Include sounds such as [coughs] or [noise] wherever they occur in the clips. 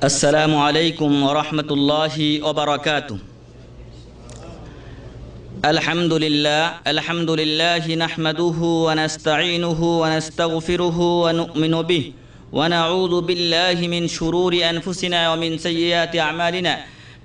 السلام عليكم ورحمة الله وبركاته الحمد لله الحمد لله نحمده ونستعينه ونستغفره ونؤمن به ونعوذ بالله من شرور أنفسنا ومن سيئات أعمالنا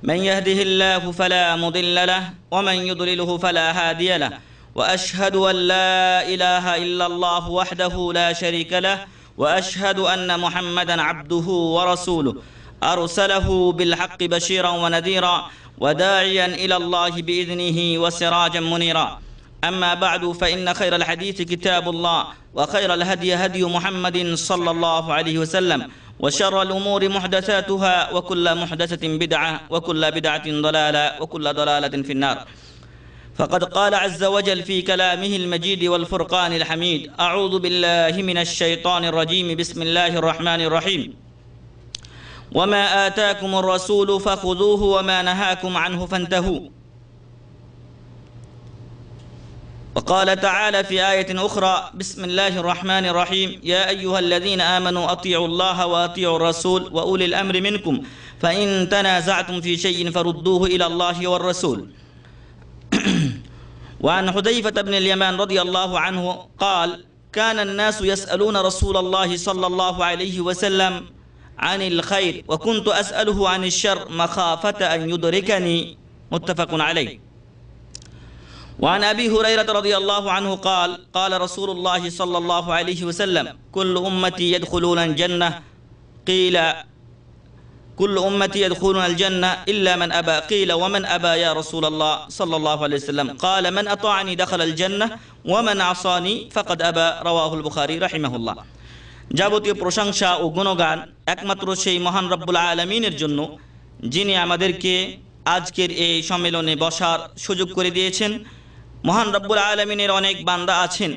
من يهده الله فلا مضل له ومن يضلله فلا هادي له وأشهد أن لا إله إلا الله وحده لا شريك له وأشهد أن محمدا عبده ورسوله أرسله بالحق بشيرا ونذيرا وداعيا إلى الله بإذنه وسراجا منيرا أما بعد فإن خير الحديث كتاب الله وخير الهدي هدي محمد صلى الله عليه وسلم وشر الأمور محدثاتها وكل محدثة بدعة وكل بدعة ضلالة وكل ضلالة في النار فقد قال عز وجل في كلامه المجيد والفرقان الحميد أعوذ بالله من الشيطان الرجيم بسم الله الرحمن الرحيم وما آتاكم الرسول فخذوه وما نهاكم عنه فانتهوا وقال تعالى في آية أخرى بسم الله الرحمن الرحيم يا أيها الذين آمنوا أطيعوا الله وأطيعوا الرسول وأولي الأمر منكم فإن تنازعتم في شيء فردوه إلى الله والرسول [coughs] وعن حذيفة بن اليمان رضي الله عنه قال كان الناس يسألون رسول الله صلى الله عليه وسلم عن الخير وكنت أسأله عن الشر مخافة أن يدركني متفق عليه وعن أبي هريرة رضي الله عنه قال قال رسول الله صلى الله عليه وسلم كل أمتي يدخلون الجنة قيل كل أمتي يدخلون الجنة إلا من أبى قيل ومن أبى يا رسول الله صلى الله عليه وسلم قال من أطاعني دخل الجنة ومن عصاني فقد أبى رواه البخاري رحمه الله যাবতীয় প্রশংসা ও গুণগান একমাত্র সেই মহান রব্বুল আলমিনের জন্য যিনি আমাদেরকে আজকের এই সম্মেলনে বসার সুযোগ করে দিয়েছেন মহান রব্বুল আলমিনের অনেক বান্দা আছেন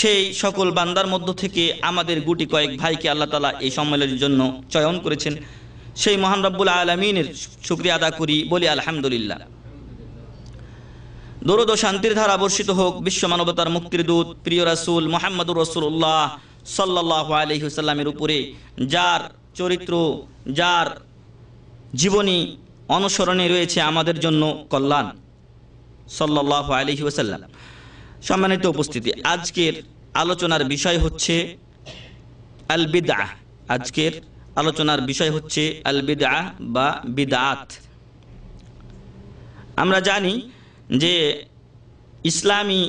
সেই সকল বান্দার মধ্য থেকে আমাদের গুটি কয়েক ভাইকে আল্লাহ তালা এই সম্মেলনের জন্য চয়ন করেছেন সেই মহান রব্বুল আলমিনের শুক্রিয়া আদা করি বলি আলহামদুলিল্লাহ দরুদ ও শান্তির ধারা বর্ষিত হোক বিশ্ব মানবতার মুক্তির দূত প্রিয় রাসুল মোহাম্মদুর রসুল্লাহ সাল্লাহ আলহিহসাল্লামের উপরে যার চরিত্র যার জীবনী অনুসরণে রয়েছে আমাদের জন্য কল্যাণ সাল্লাহ আলহি ওসাল্লাম সম্মানিত উপস্থিতি আজকের আলোচনার বিষয় হচ্ছে আলবিদা আজকের আলোচনার বিষয় হচ্ছে আল বা বিদাত আমরা জানি যে ইসলামী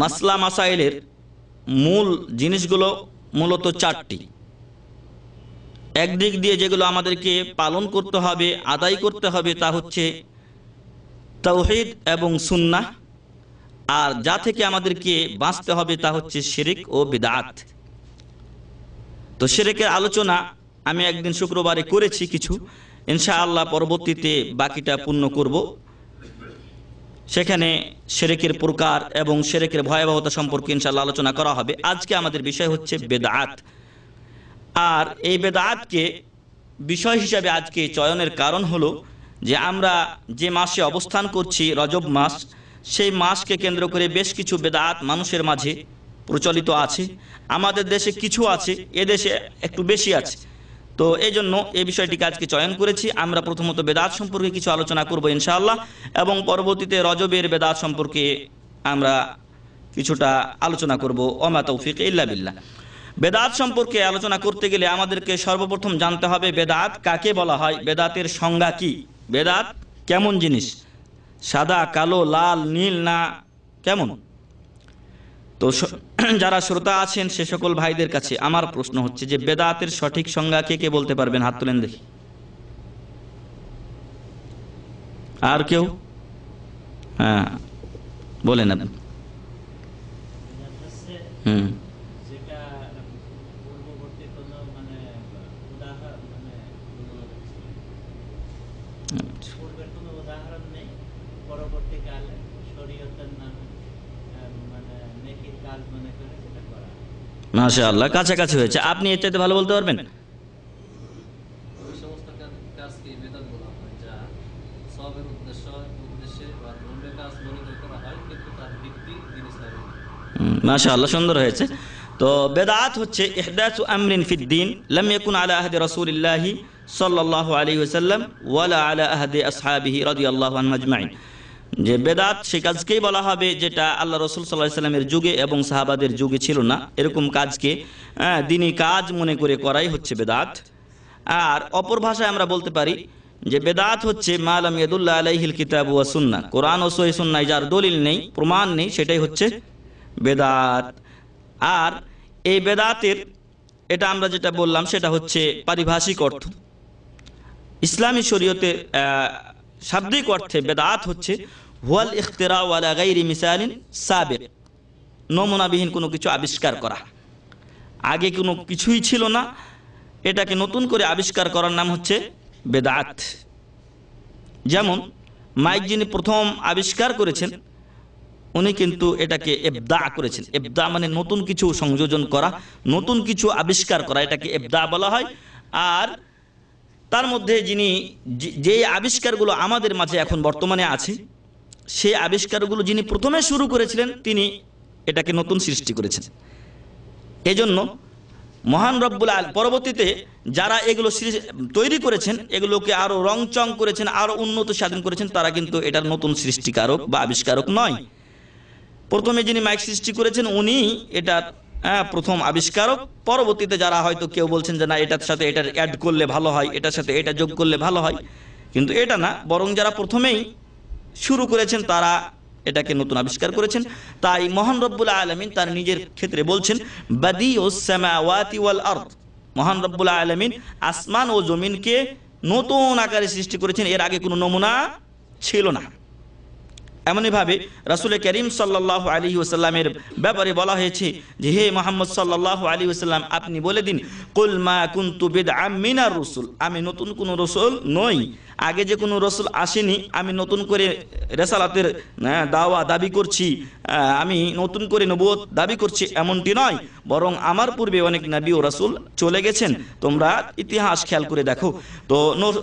মাসলা মাসাইলের মূল জিনিসগুলো মূলত চারটি একদিক দিয়ে যেগুলো আমাদেরকে পালন করতে হবে আদায় করতে হবে তা হচ্ছে তৌহিদ এবং সুন্না আর যা থেকে আমাদেরকে বাঁচতে হবে তা হচ্ছে শিরিক ও বেদাত তো শিরিকের আলোচনা আমি একদিন শুক্রবারে করেছি কিছু ইনশাআল্লাহ পরবর্তীতে বাকিটা পূর্ণ করব সেখানে শেরেকের প্রকার এবং শেরেকের ভয়াবহতা সম্পর্কে ইনশাল্লাহ আলোচনা করা হবে আজকে আমাদের বিষয় হচ্ছে বেদাত আর এই বেদাতকে বিষয় হিসাবে আজকে চয়নের কারণ হলো যে আমরা যে মাসে অবস্থান করছি রজব মাস সেই মাসকে কেন্দ্র করে বেশ কিছু বেদাত মানুষের মাঝে প্রচলিত আছে আমাদের দেশে কিছু আছে এদেশে একটু বেশি আছে তো এই জন্য এই বিষয়টিকে আজকে চয়ন করেছি আমরা প্রথমত বেদাত সম্পর্কে কিছু আলোচনা করব ইনশাআল্লাহ এবং পরবর্তীতে রজবের বেদাত সম্পর্কে আমরা কিছুটা আলোচনা করব অমা তৌফিক ইল্লা বিল্লাহ বেদাত সম্পর্কে আলোচনা করতে গেলে আমাদেরকে সর্বপ্রথম জানতে হবে বেদাত কাকে বলা হয় বেদাতের সংজ্ঞা কি বেদাত কেমন জিনিস সাদা কালো লাল নীল না কেমন তো [clears throat] যারা শ্রোতা আছেন সে সকল ভাইদের কাছে আমার প্রশ্ন হচ্ছে যে বেদাতের সঠিক সংজ্ঞা কে কে বলতে পারবেন হাত তুলেন দেখি আর কেউ হ্যাঁ বলেন আপনি হুম মাশাআল্লাহ কাছাকাছি হয়েছে আপনি এটাতে ভালো বলতে পারবেন মাশাআল্লাহ সুন্দর হয়েছে তো বেদাত হচ্ছে ইহদাসু আমরিন ফিদ দ্বীন লাম ইয়াকুন আলা আহাদি রাসূলিল্লাহি সাল্লাল্লাহু আলাইহি ওয়াসাল্লাম ওয়ালা আলা আহাদি আসহাবিহি রাদিয়াল্লাহু আনহুম আজমাইন যে বেদাত সে কাজকেই বলা হবে যেটা আল্লাহ রসুল সাল্লাহিসাল্লামের যুগে এবং সাহাবাদের যুগে ছিল না এরকম কাজকে হ্যাঁ, দিনই কাজ মনে করে করাই হচ্ছে বেদাত আর অপর ভাষায় আমরা বলতে পারি যে বেদাত হচ্ছে মালাম ইয়াদুল্লাহ আলাইহিল কিতাব ও সুন্না কোরআন ও সহি সুন্নায় যার দলিল নেই প্রমাণ নেই সেটাই হচ্ছে বেদাত আর এই বেদাতের এটা আমরা যেটা বললাম সেটা হচ্ছে পারিভাষিক অর্থ ইসলামী শরীয়তে শাব্দিক অর্থে বেদাত হচ্ছে হুয়াল ইখতরা ওয়ালা গাইরি মিসালিন সাবেক নমুনাবিহীন কোনো কিছু আবিষ্কার করা আগে কোনো কিছুই ছিল না এটাকে নতুন করে আবিষ্কার করার নাম হচ্ছে বেদাত যেমন মাইক যিনি প্রথম আবিষ্কার করেছেন উনি কিন্তু এটাকে এবদা করেছেন এবদা মানে নতুন কিছু সংযোজন করা নতুন কিছু আবিষ্কার করা এটাকে এবদা বলা হয় আর তার মধ্যে যিনি যে আবিষ্কারগুলো আমাদের মাঝে এখন বর্তমানে আছে সেই আবিষ্কারগুলো যিনি প্রথমে শুরু করেছিলেন তিনি এটাকে নতুন সৃষ্টি করেছেন এজন্য মহান রব্বুল আল পরবর্তীতে যারা এগুলো তৈরি করেছেন এগুলোকে আরও চং করেছেন আরও উন্নত স্বাধীন করেছেন তারা কিন্তু এটার নতুন সৃষ্টিকারক বা আবিষ্কারক নয় প্রথমে যিনি মাইক সৃষ্টি করেছেন উনি এটার হ্যাঁ, প্রথম আবিষ্কারক পরবর্তীতে যারা হয়তো কেউ বলছেন যে না এটার সাথে এটার অ্যাড করলে ভালো হয় এটার সাথে এটা যোগ করলে ভালো হয় কিন্তু এটা না বরং যারা প্রথমেই শুরু করেছেন তারা এটাকে নতুন আবিষ্কার করেছেন তাই মহান রব্বুল আলমিন তার নিজের ক্ষেত্রে বলছেন বাদি ওসামাওয়াতি ওয়াল আর্থ মহান রব্বুল আলমিন আসমান ও জমিনকে নতুন আকারে সৃষ্টি করেছেন এর আগে কোনো নমুনা ছিল না এমনইভাবে রাসুল করিম সাল্লাহ আলী ওসাল্লামের ব্যাপারে বলা হয়েছে যে হে মোহাম্মদ সাল্লাহ আলী ওসাল্লাম আপনি বলে দিন কুলমা কুন্তু বেদ আমিনা রসুল আমি নতুন কোনো রসুল নই আগে যে কোনো রসুল আসেনি আমি নতুন করে রেসালাতের হ্যাঁ, দাওয়া দাবি করছি আমি নতুন করে নবুয়ত দাবি করছি এমনটি নয় বরং আমার পূর্বে অনেক নাবি ও রাসুল চলে গেছেন তোমরা ইতিহাস খেয়াল করে দেখো তো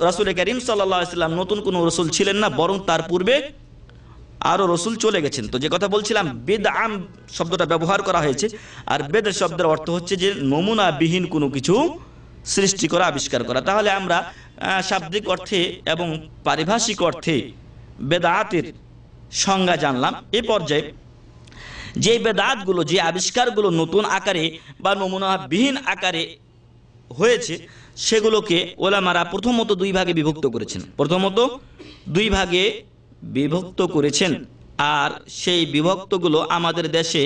রাসুল করিম সাল্লাহ ইসলাম নতুন কোনো রসুল ছিলেন না বরং তার পূর্বে আরও রসুল চলে গেছেন তো যে কথা বলছিলাম বেদ আম শব্দটা ব্যবহার করা হয়েছে আর বেদ শব্দের অর্থ হচ্ছে যে নমুনা বিহীন কোনো কিছু সৃষ্টি করা আবিষ্কার করা তাহলে আমরা শাব্দিক অর্থে এবং পারিভাষিক অর্থে বেদাতের সংজ্ঞা জানলাম এ পর্যায়ে যে বেদাতগুলো যে আবিষ্কারগুলো নতুন আকারে বা নমুনাবিহীন আকারে হয়েছে সেগুলোকে ওলামারা প্রথমত দুই ভাগে বিভক্ত করেছেন প্রথমত দুই ভাগে বিভক্ত করেছেন আর সেই বিভক্তগুলো আমাদের দেশে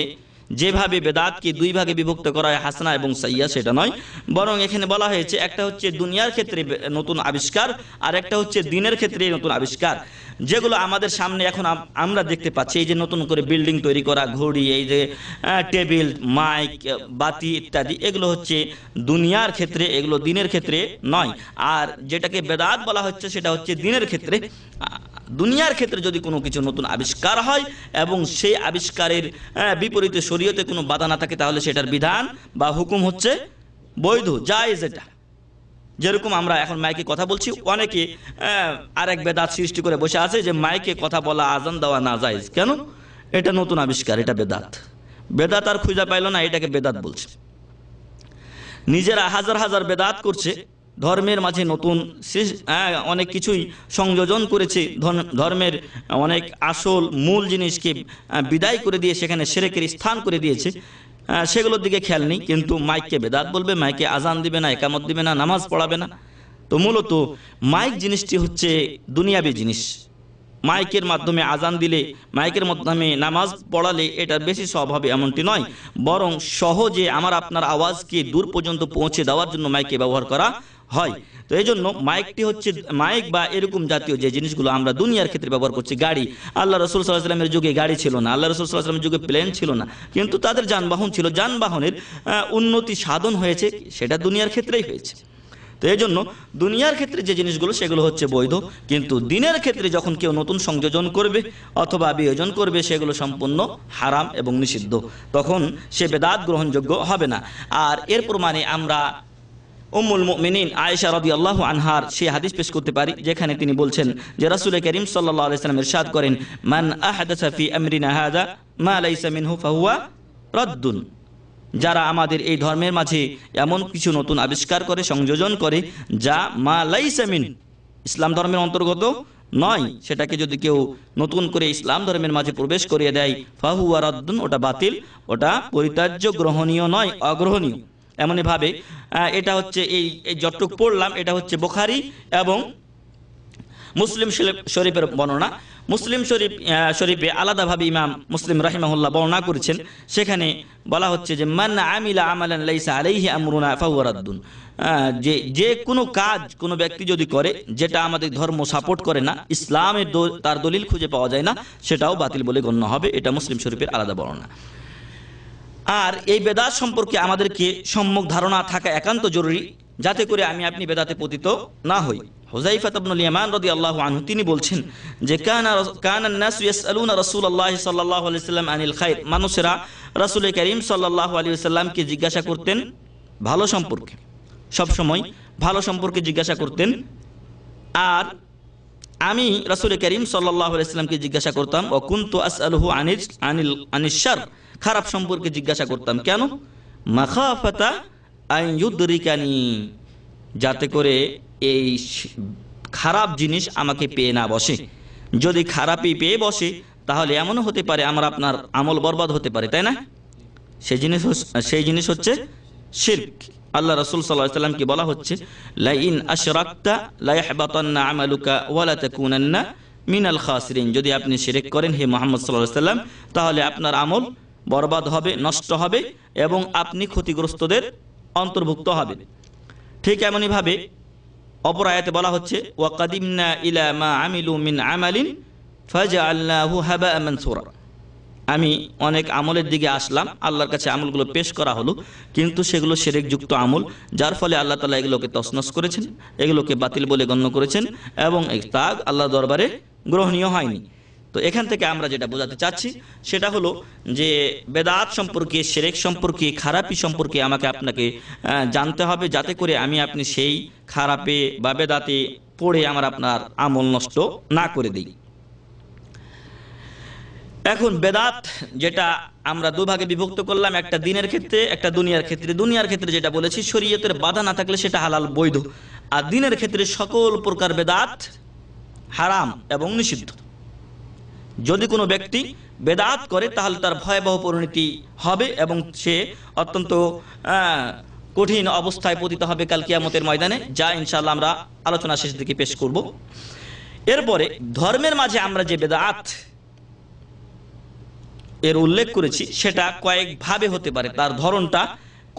যেভাবে বেদাতকে দুই ভাগে বিভক্ত করা হয় হাসনা এবং সাইয়া সেটা নয় বরং এখানে বলা হয়েছে একটা হচ্ছে দুনিয়ার ক্ষেত্রে নতুন আবিষ্কার আর একটা হচ্ছে দিনের ক্ষেত্রে নতুন আবিষ্কার যেগুলো আমাদের সামনে এখন আমরা দেখতে পাচ্ছি এই যে নতুন করে বিল্ডিং তৈরি করা ঘড়ি এই যে টেবিল মাইক বাতি ইত্যাদি এগুলো হচ্ছে দুনিয়ার ক্ষেত্রে এগুলো দিনের ক্ষেত্রে নয় আর যেটাকে বেদাত বলা হচ্ছে সেটা হচ্ছে দিনের ক্ষেত্রে দুনিয়ার ক্ষেত্রে যদি কোনো কিছু নতুন আবিষ্কার হয় এবং সেই আবিষ্কারের হ্যাঁ, বিপরীতে শরীয়তে কোনো বাধা না থাকে তাহলে সেটার বিধান বা হুকুম হচ্ছে বৈধ জায়েজ এটা যেরকম আমরা এখন মাইকে কথা বলছি অনেকে হ্যাঁ, আরেক বেদাত সৃষ্টি করে বসে আছে যে মাইকে কথা বলা আজান দেওয়া না যায় কেন এটা নতুন আবিষ্কার এটা বেদাত বেদাত আর খুঁজা পাইল না এটাকে বেদাত বলছে নিজেরা হাজার হাজার বেদাত করছে ধর্মের মাঝে নতুন হ্যাঁ, অনেক কিছুই সংযোজন করেছে ধর্মের অনেক আসল মূল জিনিসকে বিদায় করে দিয়ে সেখানে সেরেকের স্থান করে দিয়েছে সেগুলোর দিকে খেয়াল নেই কিন্তু মাইককে বেদাত বলবে মাইকে আজান দিবে না একামত দিবে না নামাজ পড়াবে না তো মূলত মাইক জিনিসটি হচ্ছে দুনিয়াবি জিনিস মাইকের মাধ্যমে আজান দিলে মাইকের মাধ্যমে নামাজ পড়ালে এটার বেশি সব হবে এমনটি নয় বরং সহজে আমার আপনার আওয়াজকে দূর পর্যন্ত পৌঁছে দেওয়ার জন্য মাইকে ব্যবহার করা হয় তো এই জন্য মাইকটি হচ্ছে মাইক বা এরকম জাতীয় যে জিনিসগুলো আমরা দুনিয়ার ক্ষেত্রে ব্যবহার করছি গাড়ি আল্লাহ রসুল সাল্লাহামের যুগে গাড়ি ছিল না আল্লাহ রসুল সাল্লাহামের যুগে প্লেন ছিল না কিন্তু তাদের যানবাহন ছিল যানবাহনের উন্নতি সাধন হয়েছে সেটা দুনিয়ার ক্ষেত্রেই হয়েছে তো এই জন্য দুনিয়ার ক্ষেত্রে যে জিনিসগুলো সেগুলো হচ্ছে বৈধ কিন্তু দিনের ক্ষেত্রে যখন কেউ নতুন সংযোজন করবে অথবা বিয়োজন করবে সেগুলো সম্পূর্ণ হারাম এবং নিষিদ্ধ তখন সে বেদাত গ্রহণযোগ্য হবে না আর এর প্রমাণে আমরা উম্মুল মুমিনিন আয়েশা রাদিয়াল্লাহু আনহার সেই হাদিস পেশ করতে পারি যেখানে তিনি বলছেন যে রাসূল করিম সাল্লাল্লাহু আলাইহি সাল্লাম ইরশাদ করেন মান আহদাসা ফি আমরিনা হাদা মা লাইসা মিনহু ফাহুয়া রাদ্দুন যারা আমাদের এই ধর্মের মাঝে এমন কিছু নতুন আবিষ্কার করে সংযোজন করে যা মা লাইসামিন ইসলাম ধর্মের অন্তর্গত নয় সেটাকে যদি কেউ নতুন করে ইসলাম ধর্মের মাঝে প্রবেশ করিয়ে দেয় ফাহুয়া রদ্দুন ওটা বাতিল ওটা পরিত্যাজ্য গ্রহণীয় নয় অগ্রহণীয় এমনইভাবে এটা হচ্ছে এই যতটুক পড়লাম এটা হচ্ছে বোখারি এবং মুসলিম শরীফের বর্ণনা মুসলিম শরীফ শরীফে আলাদাভাবে ইমাম মুসলিম রাহিমাহুল্লাহ বর্ণনা করেছেন সেখানে বলা হচ্ছে যে মান আমিলা আমালান লাইসা আলাইহি আমরুনা ফাহুয়ারাদ্দুন যে যে কোনো কাজ কোনো ব্যক্তি যদি করে যেটা আমাদের ধর্ম সাপোর্ট করে না ইসলামের তার দলিল খুঁজে পাওয়া যায় না সেটাও বাতিল বলে গণ্য হবে এটা মুসলিম শরীফের আলাদা বর্ণনা আর এই বেদাত সম্পর্কে আমাদেরকে সম্যক ধারণা থাকা একান্ত জরুরি যাতে করে আমি আপনি বেদাতে পতিত না হই আনহু তিনি বলছেন যে আনিল মানুষেরা রাসূল করিম সাল্লামকে জিজ্ঞাসা করতেন ভালো সম্পর্কে সবসময় ভালো সম্পর্কে জিজ্ঞাসা করতেন আর আমি রাসূল করিম সাল্লাল্লাহু আলাইহি সাল্লামকে জিজ্ঞাসা করতাম অকুন্ত আস আসআলুহু আনিল আনিল আনিশ খারাপ সম্পর্কে জিজ্ঞাসা করতাম কেন মাখাফাতা যাতে করে এই খারাপ জিনিস আমাকে পেয়ে না বসে যদি খারাপই পেয়ে বসে তাহলে এমনও হতে পারে আমার আপনার আমল বরবাদ হতে পারে তাই না সেই জিনিস সেই জিনিস হচ্ছে শিল্প আল্লাহ রসুল সাল্লাহ সাল্লামকে বলা হচ্ছে আমালুকা মিনাল খাসরিন যদি আপনি শিরেক করেন হে মোহাম্মদ সাল্লাহ সাল্লাম তাহলে আপনার আমল বরবাদ হবে নষ্ট হবে এবং আপনি ক্ষতিগ্রস্তদের অন্তর্ভুক্ত হবে ঠিক এমনইভাবে অপর আয়াতে বলা হচ্ছে ওয়াকাদিমনা ইলা মা আমিলু মিন আমালিন ফাজা আল্লাহু হাবা মানসুরা আমি অনেক আমলের দিকে আসলাম আল্লাহর কাছে আমলগুলো পেশ করা হলো কিন্তু সেগুলো সেরেকযুক্ত আমল যার ফলে আল্লাহ তালা এগুলোকে তসনস করেছেন এগুলোকে বাতিল বলে গণ্য করেছেন এবং তা আল্লাহ দরবারে গ্রহণীয় হয়নি তো এখান থেকে আমরা যেটা বোঝাতে চাচ্ছি সেটা হলো যে বেদাত সম্পর্কে সেরেক সম্পর্কে খারাপি সম্পর্কে আমাকে আপনাকে জানতে হবে যাতে করে আমি আপনি সেই খারাপে বা বেদাতে পড়ে আমার আপনার আমল নষ্ট না করে দিই এখন বেদাত যেটা আমরা দুভাগে বিভক্ত করলাম একটা দিনের ক্ষেত্রে একটা দুনিয়ার ক্ষেত্রে দুনিয়ার ক্ষেত্রে যেটা বলেছি শরীয়তের বাধা না থাকলে সেটা হালাল বৈধ আর দিনের ক্ষেত্রে সকল প্রকার বেদাত হারাম এবং নিষিদ্ধ যদি কোনো ব্যক্তি বেদাত করে তাহলে তার ভয়াবহ পরিণতি হবে এবং সে অত্যন্ত কঠিন অবস্থায় পতিত হবে কাল কিয়ামতের ময়দানে যা ইনশাল্লাহ আমরা আলোচনা শেষ দিকে পেশ করব এরপরে ধর্মের মাঝে আমরা যে বেদাত এর উল্লেখ করেছি সেটা কয়েকভাবে হতে পারে তার ধরনটা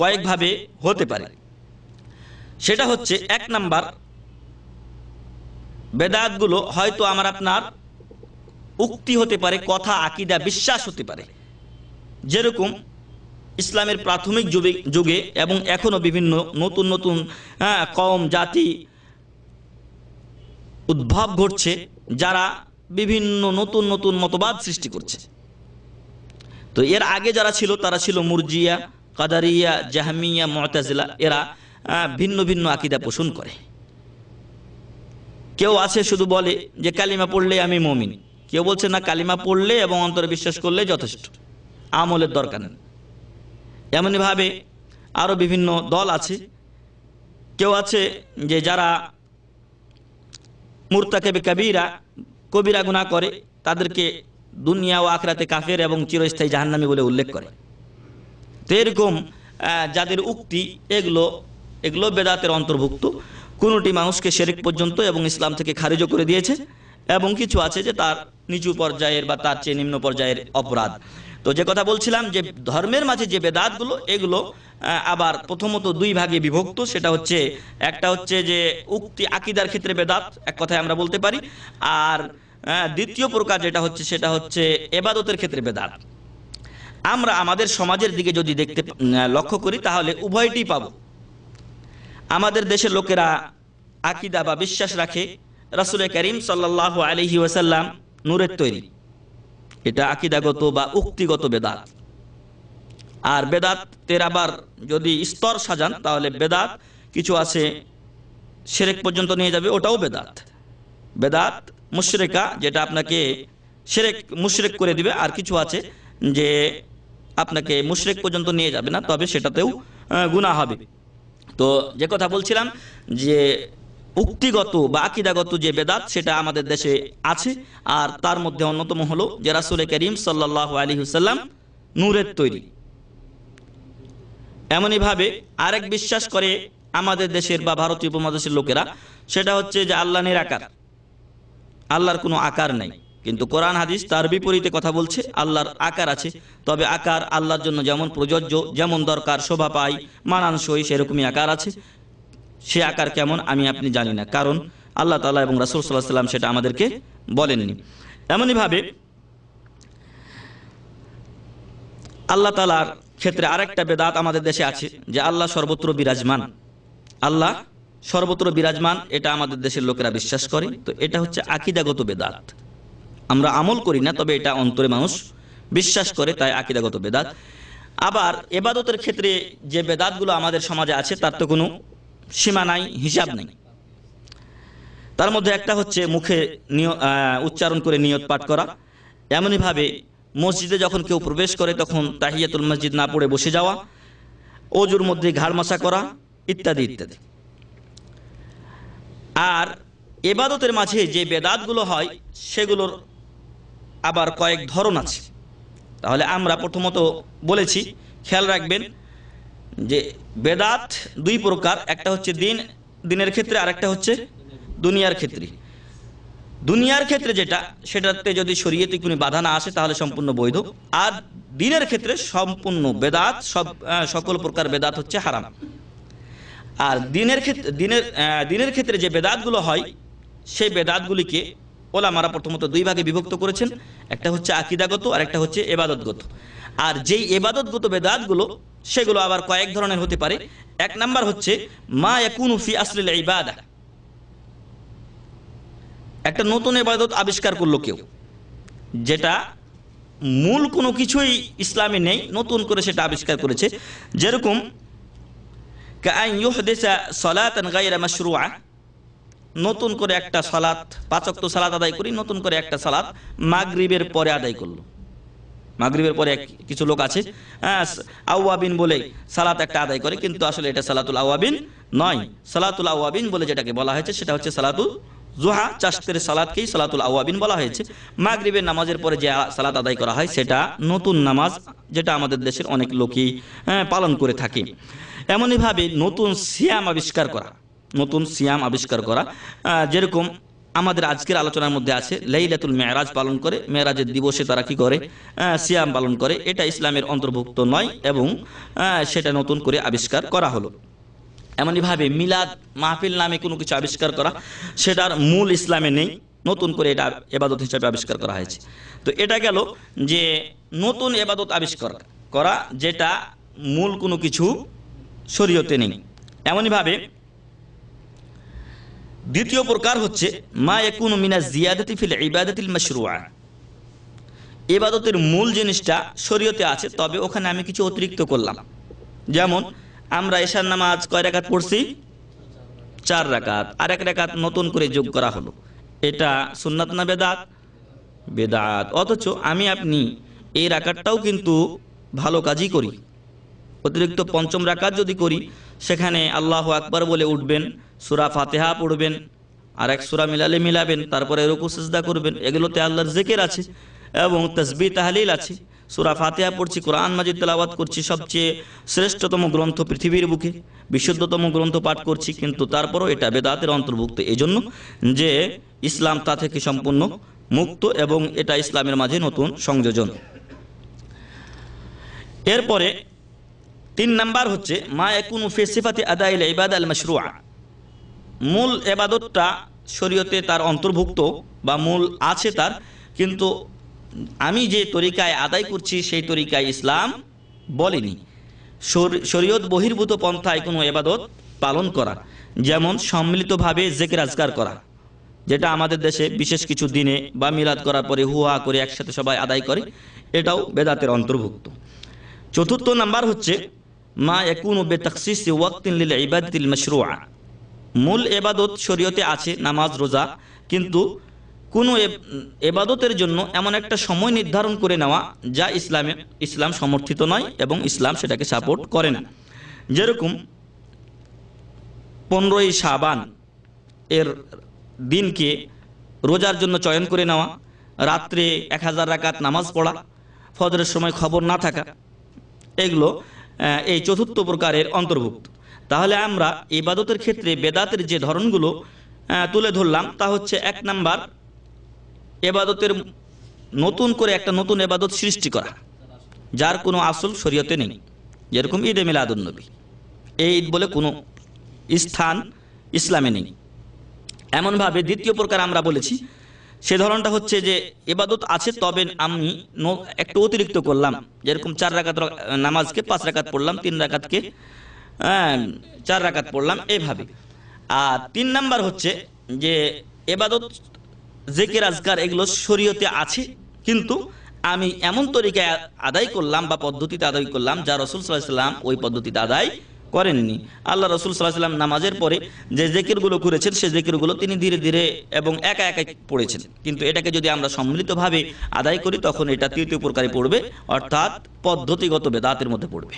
কয়েকভাবে হতে পারে সেটা হচ্ছে এক নাম্বার বেদাতগুলো হয়তো আমার আপনার উক্তি হতে পারে কথা আকিদা বিশ্বাস হতে পারে যেরকম ইসলামের প্রাথমিক যুগে যুগে এবং এখনও বিভিন্ন নতুন নতুন হ্যাঁ কম জাতি উদ্ভব ঘটছে যারা বিভিন্ন নতুন নতুন মতবাদ সৃষ্টি করছে তো এর আগে যারা ছিল তারা ছিল মুরজিয়া কাদারিয়া জাহামিয়া মতাজিলা এরা হ্যাঁ, ভিন্ন ভিন্ন আকিদা পোষণ করে কেউ আছে শুধু বলে যে কালিমা পড়লে আমি মমিনী কেউ বলছে না কালিমা পড়লে এবং অন্তরে বিশ্বাস করলে যথেষ্ট আমলের দরকার নেই এমনইভাবে আরও বিভিন্ন দল আছে কেউ আছে যে যারা মুরতাকেবে কবিরা কবিরা গুণা করে তাদেরকে দুনিয়া ও আখরাতে কাফের এবং চিরস্থায়ী জাহান্নামী বলে উল্লেখ করে তো এরকম যাদের উক্তি এগুলো এগুলো বেদাতের অন্তর্ভুক্ত কোনোটি মানুষকে শেরিক পর্যন্ত এবং ইসলাম থেকে খারিজও করে দিয়েছে এবং কিছু আছে যে তার নিচু পর্যায়ের বা তার চেয়ে নিম্ন পর্যায়ের অপরাধ তো যে কথা বলছিলাম যে ধর্মের মাঝে যে বেদাতগুলো এগুলো আবার প্রথমত দুই ভাগে বিভক্ত সেটা হচ্ছে একটা হচ্ছে যে উক্তি আকিদার ক্ষেত্রে বেদাত এক কথায় আমরা বলতে পারি আর দ্বিতীয় প্রকার যেটা হচ্ছে সেটা হচ্ছে এবাদতের ক্ষেত্রে বেদাত আমরা আমাদের সমাজের দিকে যদি দেখতে লক্ষ্য করি তাহলে উভয়টি পাব আমাদের দেশের লোকেরা আকিদা বা বিশ্বাস রাখে রাসুল করিম সাল্লাহ আলহি ওসাল্লাম নূরের তৈরি এটা আকিদাগত বা উক্তিগত বেদাত আর বেদাতের আবার যদি স্তর সাজান তাহলে বেদাত কিছু আছে সেরেক পর্যন্ত নিয়ে যাবে ওটাও বেদাত বেদাত মুশরেকা যেটা আপনাকে সেরেক মুশরেক করে দিবে আর কিছু আছে যে আপনাকে মুশরেক পর্যন্ত নিয়ে যাবে না তবে সেটাতেও গুণা হবে তো যে কথা বলছিলাম যে উক্তিগত বা আকিদাগত যে বেদাত সেটা আমাদের দেশে আছে আর তার মধ্যে অন্যতম হলো যে রাসুলে করিম সাল্লাহ আলী হুসাল্লাম নূরের তৈরি এমনইভাবে আরেক বিশ্বাস করে আমাদের দেশের বা ভারতীয় উপমহাদেশের লোকেরা সেটা হচ্ছে যে আল্লাহ আকার আল্লাহর কোনো আকার নেই কিন্তু কোরআন হাদিস তার বিপরীতে কথা বলছে আল্লাহর আকার আছে তবে আকার আল্লাহর জন্য যেমন প্রযোজ্য যেমন দরকার শোভা পায় মানানসই সেরকমই আকার আছে সে আকার কেমন আমি আপনি জানি না কারণ আল্লাহ তালা এবং রাসুল সাল্লাহ সাল্লাম সেটা আমাদেরকে বলেননি এমনইভাবে আল্লাহ তালার ক্ষেত্রে আরেকটা বেদাত আমাদের দেশে আছে যে আল্লাহ সর্বত্র বিরাজমান আল্লাহ সর্বত্র বিরাজমান এটা আমাদের দেশের লোকেরা বিশ্বাস করে তো এটা হচ্ছে আকিদাগত বেদাত আমরা আমল করি না তবে এটা অন্তরে মানুষ বিশ্বাস করে তাই আকিদাগত বেদাত আবার এবাদতের ক্ষেত্রে যে বেদাতগুলো আমাদের সমাজে আছে তার তো কোনো সীমা নাই হিসাব নেই তার মধ্যে একটা হচ্ছে মুখে উচ্চারণ করে নিয়ত পাঠ করা এমনইভাবে মসজিদে যখন কেউ প্রবেশ করে তখন তাহিয়াতুল মসজিদ না পড়ে বসে যাওয়া অজুর মধ্যে ঘাড় মশা করা ইত্যাদি ইত্যাদি আর এবাদতের মাঝে যে বেদাতগুলো হয় সেগুলোর আবার কয়েক ধরন আছে তাহলে আমরা প্রথমত বলেছি খেয়াল রাখবেন যে বেদাত দুই প্রকার একটা হচ্ছে দিন দিনের ক্ষেত্রে আর একটা হচ্ছে দুনিয়ার ক্ষেত্রে দুনিয়ার ক্ষেত্রে যেটা সেটাতে যদি শরীয়তে কোনো বাধা না আসে তাহলে সম্পূর্ণ বৈধ আর দিনের ক্ষেত্রে সম্পূর্ণ বেদাত সব সকল প্রকার বেদাত হচ্ছে হারাম আর দিনের ক্ষেত্রে দিনের দিনের ক্ষেত্রে যে বেদাতগুলো হয় সেই বেদাতগুলিকে ওলামারা প্রথমত দুই ভাগে বিভক্ত করেছেন একটা হচ্ছে আকিদাগত আর একটা হচ্ছে এবাদতগত আর যেই এবাদতগত বেদাতগুলো সেগুলো আবার কয়েক ধরনের হতে পারে এক নাম্বার হচ্ছে মা ফি আসলিল ইবাদা একটা নতুন এবাদত আবিষ্কার করলো কেউ যেটা মূল কোনো কিছুই ইসলামে নেই নতুন করে সেটা আবিষ্কার করেছে যেরকম নতুন করে একটা সালাত পাচক তো সালাত আদায় করি নতুন করে একটা সালাত মাগরিবের পরে আদায় করলো মাগরীবের পরে কিছু লোক আছে হ্যাঁ, আওয়াবিন বলে সালাত একটা আদায় করে কিন্তু আসলে এটা সালাতুল আওয়াবিন নয় সালাতুল আওয়াবিন বলে যেটাকে বলা হয়েছে সেটা হচ্ছে সালাতুল জোহা চাষের সালাদকেই সালাতুল আওয়াবিন বলা হয়েছে মাগরীবের নামাজের পরে যে সালাত আদায় করা হয় সেটা নতুন নামাজ যেটা আমাদের দেশের অনেক লোকই হ্যাঁ, পালন করে থাকে এমনইভাবে নতুন সিয়াম আবিষ্কার করা নতুন সিয়াম আবিষ্কার করা যেরকম আমাদের আজকের আলোচনার মধ্যে আছে লেইলাতুল মেয়ারাজ পালন করে মেয়ারাজের দিবসে তারা কি করে সিয়াম পালন করে এটা ইসলামের অন্তর্ভুক্ত নয় এবং সেটা নতুন করে আবিষ্কার করা হলো এমনইভাবে মিলাদ মাহফিল নামে কোনো কিছু আবিষ্কার করা সেটার মূল ইসলামে নেই নতুন করে এটা এবাদত হিসাবে আবিষ্কার করা হয়েছে তো এটা গেল যে নতুন এবাদত আবিষ্কার করা যেটা মূল কোনো কিছু শরীয়তে নেই এমনইভাবে দ্বিতীয় প্রকার হচ্ছে মা একুন মিনা জিয়াদতি ফিল ইবাদতিল মশরুয়া এবাদতের মূল জিনিসটা শরীয়তে আছে তবে ওখানে আমি কিছু অতিরিক্ত করলাম যেমন আমরা এশার নামাজ কয় রেখাত পড়ছি চার রাকাত আর এক রেখাত নতুন করে যোগ করা হলো এটা সুন্নাত না বেদাত বেদাত অথচ আমি আপনি এই রাকাতটাও কিন্তু ভালো কাজই করি অতিরিক্ত পঞ্চম রাকাত যদি করি সেখানে আল্লাহ আকবার বলে উঠবেন সুরা ফাতেহা পড়বেন আর এক সুরা মিলালে মিলাবেন তারপরে রুকু সিজদা করবেন এগুলোতে আল্লাহর জেকের আছে এবং তসবি তাহলিল আছে সুরা ফাতেহা পড়ছি কোরআন মাজিদ তেলাওয়াত করছি সবচেয়ে শ্রেষ্ঠতম গ্রন্থ পৃথিবীর বুকে বিশুদ্ধতম গ্রন্থ পাঠ করছি কিন্তু তারপরও এটা বেদাতের অন্তর্ভুক্ত এই জন্য যে ইসলাম তা থেকে সম্পূর্ণ মুক্ত এবং এটা ইসলামের মাঝে নতুন সংযোজন এরপরে তিন নাম্বার হচ্ছে মা একুন ফেসিফাতে সিফাতে ইবাদ আল মশরুয়া মূল এবাদতটা শরীয়তে তার অন্তর্ভুক্ত বা মূল আছে তার কিন্তু আমি যে তরিকায় আদায় করছি সেই তরিকায় ইসলাম বলেনি শরীয়ত বহির্ভূত পন্থায় কোনো এবাদত পালন করা যেমন সম্মিলিতভাবে জেকের আজগার করা যেটা আমাদের দেশে বিশেষ কিছু দিনে বা মিলাদ করার পরে হুয়া করে একসাথে সবাই আদায় করে এটাও বেদাতের অন্তর্ভুক্ত চতুর্থ নাম্বার হচ্ছে মা একুন বে তকসিস ওয়াক্তিল ইবাদতিল মশরুয়া মূল এবাদত শরীয়তে আছে নামাজ রোজা কিন্তু কোনো এবাদতের জন্য এমন একটা সময় নির্ধারণ করে নেওয়া যা ইসলামে ইসলাম সমর্থিত নয় এবং ইসলাম সেটাকে সাপোর্ট করে না যেরকম পনেরোই শাবান এর দিনকে রোজার জন্য চয়ন করে নেওয়া রাত্রে এক হাজার রাকাত নামাজ পড়া ফজরের সময় খবর না থাকা এগুলো এই চতুর্থ প্রকারের অন্তর্ভুক্ত তাহলে আমরা ইবাদতের ক্ষেত্রে বেদাতের যে ধরনগুলো তুলে ধরলাম তা হচ্ছে এক নাম্বার এবাদতের নতুন করে একটা নতুন এবাদত সৃষ্টি করা যার কোনো আসল শরীয়তে নেই যেরকম ঈদে মিলাদুলনবী এই ঈদ বলে কোনো স্থান ইসলামে নেই এমনভাবে দ্বিতীয় প্রকার আমরা বলেছি সে ধরনটা হচ্ছে যে এবাদত আছে তবে আমি একটু অতিরিক্ত করলাম যেরকম চার রাকাত নামাজকে পাঁচ রাকাত পড়লাম তিন রাকাতকে হ্যাঁ, চার রাকাত পড়লাম এভাবে আর তিন নাম্বার হচ্ছে যে এবাদত জেকের আজকার এগুলো শরীয়তে আছে কিন্তু আমি এমন তরিকায় আদায় করলাম বা পদ্ধতিতে আদায় করলাম যা রসুল সাল্লাহাম ওই পদ্ধতিতে আদায় করেননি আল্লাহ রসুল সাল্লাহাম নামাজের পরে যে জেকিরগুলো করেছেন সে জেকিরগুলো তিনি ধীরে ধীরে এবং একা একাই পড়েছেন কিন্তু এটাকে যদি আমরা সম্মিলিতভাবে আদায় করি তখন এটা তৃতীয় প্রকারে পড়বে অর্থাৎ পদ্ধতিগত বেদাতের মধ্যে পড়বে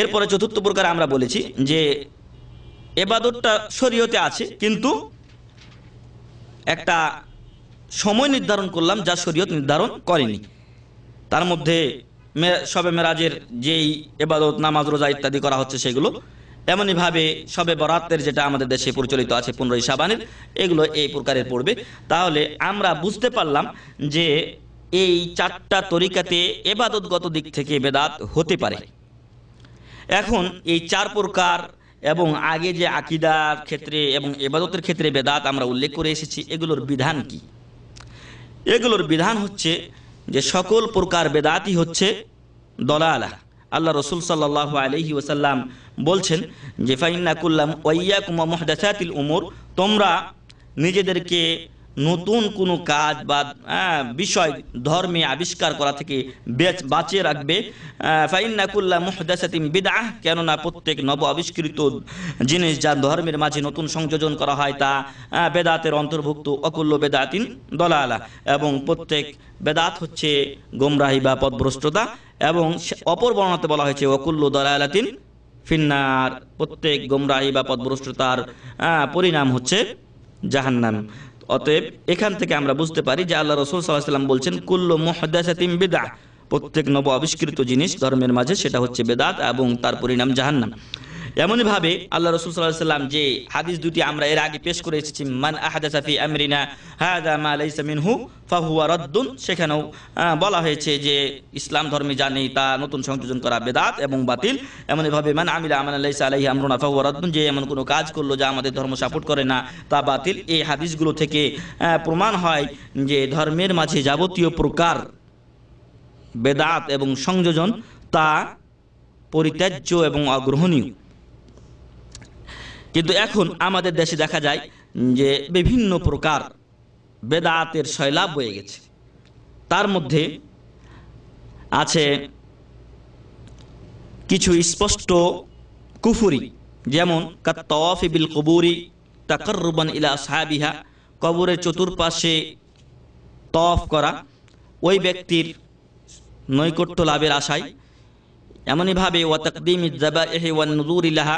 এরপরে চতুর্থ প্রকারে আমরা বলেছি যে এবাদতটা শরীয়তে আছে কিন্তু একটা সময় নির্ধারণ করলাম যা শরীয়ত নির্ধারণ করেনি তার মধ্যে সবে মেরাজের যেই এবাদত নামাজ রোজা ইত্যাদি করা হচ্ছে সেগুলো এমনইভাবে সবে বরাতের যেটা আমাদের দেশে প্রচলিত আছে পুনরায় সাবানের এগুলো এই প্রকারের পড়বে তাহলে আমরা বুঝতে পারলাম যে এই চারটা তরিকাতে এবাদতগত দিক থেকে বেদাত হতে পারে এখন এই চার প্রকার এবং আগে যে আকিদার ক্ষেত্রে এবং এবাদতের ক্ষেত্রে বেদাত আমরা উল্লেখ করে এসেছি এগুলোর বিধান কি এগুলোর বিধান হচ্ছে যে সকল প্রকার বেদাতই হচ্ছে দলালা আল্লাহ রসুল সাল্লাহ আলহি ওসাল্লাম বলছেন যে ফাইন্নাকুল্লাম ওয়াইয়াকুমা মোহদাসাতিল উমর তোমরা নিজেদেরকে নতুন কোনো কাজ বা হ্যাঁ, বিষয় ধর্মে আবিষ্কার করা থেকে বাঁচিয়ে রাখবে ফাইনাকুল্লা মুহদাসাতিম বিদা কেননা প্রত্যেক নব আবিষ্কৃত জিনিস যা ধর্মের মাঝে নতুন সংযোজন করা হয় তা বেদাতের অন্তর্ভুক্ত অকুল্য বেদাতিন দলালা এবং প্রত্যেক বেদাত হচ্ছে গোমরাহি বা পদভ্রষ্টতা এবং অপর বর্ণাতে বলা হয়েছে অকুল্য দলালাতিন ফিন্নার প্রত্যেক গোমরাহি বা পদভ্রষ্টতার পরিণাম হচ্ছে জাহান্নাম অতএব এখান থেকে আমরা বুঝতে পারি যে আল্লাহ রসুল সাল্লাম বলছেন কুল্লো মোহদাসাতিম বেদা প্রত্যেক নব আবিষ্কৃত জিনিস ধর্মের মাঝে সেটা হচ্ছে বেদাত এবং তার পরিণাম জাহান্নাম ভাবে আল্লাহ রসুল সাল্লাহ সাল্লাম যে হাদিস দুটি আমরা এর আগে পেশ করে এসেছি মান সাফি আমরিনা হাদা মা সামিন হু ফাহুয়া রদ্দুন সেখানেও বলা হয়েছে যে ইসলাম ধর্মে যা নেই তা নতুন সংযোজন করা বেদাত এবং বাতিল ভাবে মান আমিলা আমান আলাই আলাইহি আমরুনা ফাহুয়া রদ্দুন যে এমন কোনো কাজ করলো যা আমাদের ধর্ম সাপোর্ট করে না তা বাতিল এই হাদিসগুলো থেকে প্রমাণ হয় যে ধর্মের মাঝে যাবতীয় প্রকার বেদাত এবং সংযোজন তা পরিত্যাজ্য এবং অগ্রহণীয় কিন্তু এখন আমাদের দেশে দেখা যায় যে বিভিন্ন প্রকার বেদাতের শৈলাভ বয়ে গেছে তার মধ্যে আছে কিছু স্পষ্ট কুফুরি যেমন কাত্তওয়াফি বিল কবুরি তাকরুবান ইলা সাহাবিহা কবরের চতুর্পাশে তফ করা ওই ব্যক্তির নৈকট্য লাভের আশায় এমনইভাবে ওয়া তাকদিম ইজাবা এহে ওয়ান নজুর ইলাহা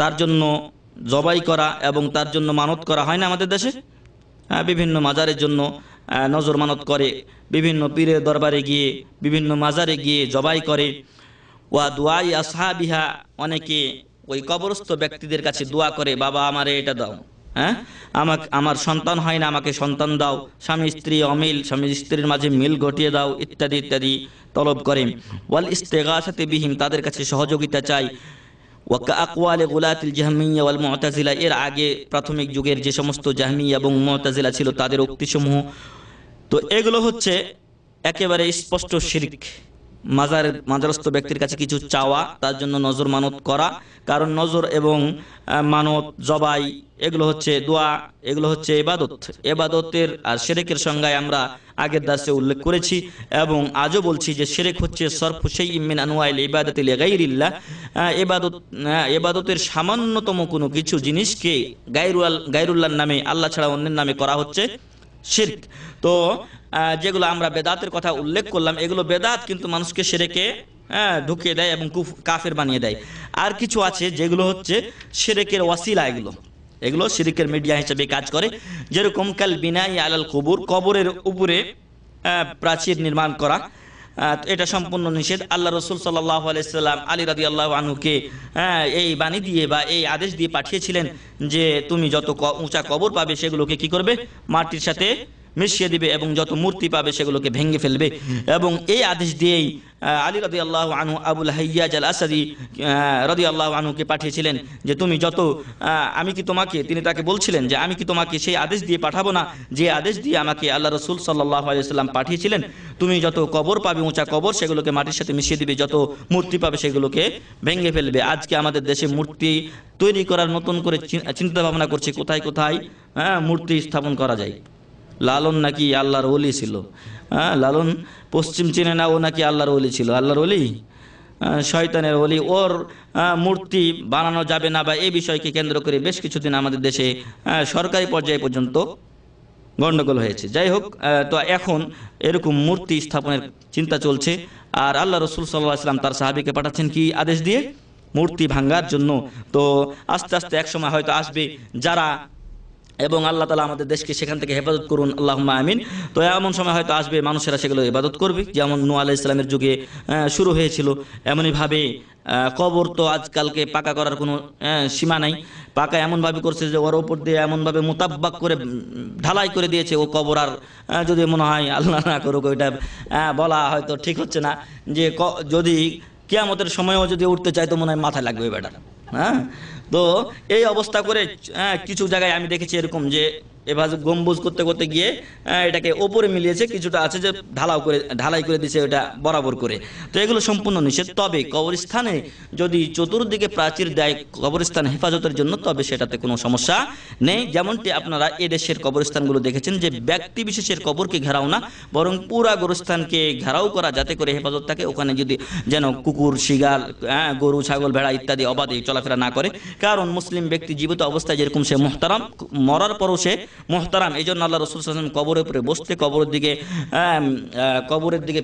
তার জন্য জবাই করা এবং তার জন্য মানত করা হয় না আমাদের দেশে হ্যাঁ, বিভিন্ন মাজারের জন্য নজর মানত করে বিভিন্ন পীরের দরবারে গিয়ে বিভিন্ন মাজারে গিয়ে জবাই করে ওয়া দোয়াই বিহা অনেকে ওই কবরস্থ ব্যক্তিদের কাছে দোয়া করে বাবা আমারে এটা দাও হ্যাঁ আমার আমার সন্তান হয় না আমাকে সন্তান দাও স্বামী স্ত্রী অমিল স্বামী স্ত্রীর মাঝে মিল ঘটিয়ে দাও ইত্যাদি ইত্যাদি তলব করে ওয়াল ইস্তেগা সাথে বিহীন তাদের কাছে সহযোগিতা চাই ওয়াকা আকওয়ালে গোলাতিল জাহমিয়া ওয়াল মহতাজিলা এর আগে প্রাথমিক যুগের যে সমস্ত জাহমি এবং মহতাজিলা ছিল তাদের উক্তিসমূহ তো এগুলো হচ্ছে একেবারে স্পষ্ট শিরিক মাজার মাজারস্থ ব্যক্তির কাছে কিছু চাওয়া তার জন্য নজর মানত করা কারণ নজর এবং মানত জবাই এগুলো হচ্ছে দোয়া এগুলো হচ্ছে এবাদত এবাদতের আর সেরেকের সংজ্ঞায় আমরা আগের দাসে উল্লেখ করেছি এবং আজও বলছি যে সেরেক হচ্ছে সর্ফ সেই ইমিন আনোয়াইল ইবাদত গাইরিল্লা এবাদত এবাদতের সামান্যতম কোনো কিছু জিনিসকে গাইরুয়াল গাইরুল্লাহর নামে আল্লাহ ছাড়া অন্যের নামে করা হচ্ছে শির্ক তো যেগুলো আমরা বেদাতের কথা উল্লেখ করলাম এগুলো বেদাত কিন্তু মানুষকে সেরেকে হ্যাঁ ঢুকিয়ে দেয় এবং কুফ কাফের বানিয়ে দেয় আর কিছু আছে যেগুলো হচ্ছে সেরেকের ওয়াসিলা এগুলো এগুলো সিরিকের মিডিয়া হিসেবে কাজ করে যেরকম কাল বিনাই আলাল কবুর কবরের উপরে প্রাচীর নির্মাণ করা এটা সম্পূর্ণ নিষেধ আল্লাহ রসুল সাল্লাহ আলাইসাল্লাম আলী রাজি আল্লাহ আনুকে হ্যাঁ এই বাণী দিয়ে বা এই আদেশ দিয়ে পাঠিয়েছিলেন যে তুমি যত উঁচা কবর পাবে সেগুলোকে কি করবে মাটির সাথে মিশিয়ে দিবে এবং যত মূর্তি পাবে সেগুলোকে ভেঙে ফেলবে এবং এই আদেশ দিয়েই আলী রদি আল্লাহ আনু আবুল হাইয়াজ আল আসাদি রদি আল্লাহ আনুকে পাঠিয়েছিলেন যে তুমি যত আমি কি তোমাকে তিনি তাকে বলছিলেন যে আমি কি তোমাকে সেই আদেশ দিয়ে পাঠাবো না যে আদেশ দিয়ে আমাকে আল্লাহ রসুল সাল্লাহ আলিয়াল্লাম পাঠিয়েছিলেন তুমি যত কবর পাবে উঁচা কবর সেগুলোকে মাটির সাথে মিশিয়ে দিবে যত মূর্তি পাবে সেগুলোকে ভেঙে ফেলবে আজকে আমাদের দেশে মূর্তি তৈরি করার নতুন করে চিন্তা ভাবনা করছে কোথায় কোথায় হ্যাঁ মূর্তি স্থাপন করা যায় লালন নাকি আল্লাহর ওলি ছিল হ্যাঁ লালন পশ্চিম চীনে না ও নাকি আল্লাহর ওলি ছিল আল্লাহর ওলি হ্যাঁ, শয়তানের ওলি ওর হ্যাঁ, মূর্তি বানানো যাবে না বা এই বিষয়কে কেন্দ্র করে বেশ কিছুদিন আমাদের দেশে হ্যাঁ, সরকারি পর্যায়ে পর্যন্ত গণ্ডগোল হয়েছে যাই হোক তো এখন এরকম মূর্তি স্থাপনের চিন্তা চলছে আর আল্লাহ রসুল সাল্লাহ আসলাম তার সাহাবিকে পাঠাচ্ছেন কি আদেশ দিয়ে মূর্তি ভাঙ্গার জন্য তো আস্তে আস্তে একসময় হয়তো আসবে যারা এবং আল্লাহ তালা আমাদের দেশকে সেখান থেকে হেফাজত করুন আল্লাহ আমিন তো এমন সময় হয়তো আসবে মানুষেরা সেগুলো ইবাদত করবে যেমন নু আলাহ ইসলামের যুগে শুরু হয়েছিল এমনইভাবে কবর তো আজকালকে পাকা করার কোনো সীমা নাই পাকা এমনভাবে করছে যে ওর ওপর দিয়ে এমনভাবে মোতাব্বাক করে ঢালাই করে দিয়েছে ও কবর আর যদি মনে হয় আল্লাহ না করুক ওইটা বলা হয়তো ঠিক হচ্ছে না যে যদি কেয়ামতের সময়ও যদি উঠতে চায় তো মনে হয় মাথায় লাগবে বেটার হ্যাঁ তো এই অবস্থা করে হ্যাঁ, কিছু জায়গায় আমি দেখেছি এরকম যে এভাবে গম্বুজ করতে করতে গিয়ে এটাকে ওপরে মিলিয়েছে কিছুটা আছে যে ঢালাও করে ঢালাই করে দিয়েছে ওটা বরাবর করে তো এগুলো সম্পূর্ণ নিষেধ তবে কবরস্থানে যদি চতুর্দিকে প্রাচীর দেয় কবরস্থান হেফাজতের জন্য তবে সেটাতে কোনো সমস্যা নেই যেমনটি আপনারা এদেশের কবরস্থানগুলো দেখেছেন যে ব্যক্তি বিশেষের কবরকে ঘেরাও না বরং পুরা গোরস্থানকে ঘেরাও করা যাতে করে হেফাজত থাকে ওখানে যদি যেন কুকুর শিগাল গরু ছাগল ভেড়া ইত্যাদি অবাধে চলাফেরা না করে কারণ মুসলিম ব্যক্তি জীবিত অবস্থায় যেরকম সে মোহতারাম মরার পরও সে মোহতারাম এই জন্য আল্লাহ রসুল সাল্লাম কবরের উপরে বসতে কবরের দিকে কবরের দিকে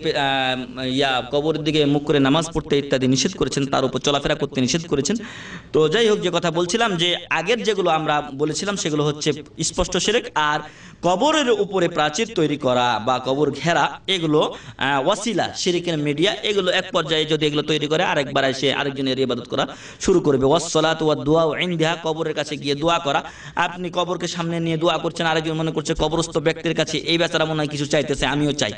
ইয়া কবরের দিকে মুখ করে নামাজ পড়তে ইত্যাদি নিষেধ করেছেন তার উপর চলাফেরা করতে নিষেধ করেছেন তো যাই হোক যে কথা বলছিলাম যে আগের যেগুলো আমরা বলেছিলাম সেগুলো হচ্ছে স্পষ্ট সেরেক আর কবরের উপরে প্রাচীর তৈরি করা বা কবর ঘেরা এগুলো ওয়াসিলা শিরিকের মিডিয়া এগুলো এক পর্যায়ে যদি এগুলো তৈরি করে আরেকবার এসে আরেকজনের ইবাদত করা শুরু করবে ওয়াসলাত ওয়া দোয়া ও ইন্দিহা কবরের কাছে গিয়ে দোয়া করা আপনি কবরকে সামনে নিয়ে দোয়া করছেন আরেকজন মনে করছে কবরস্থ ব্যক্তির কাছে এই বেচারা মনে হয় কিছু চাইতেছে আমিও চাই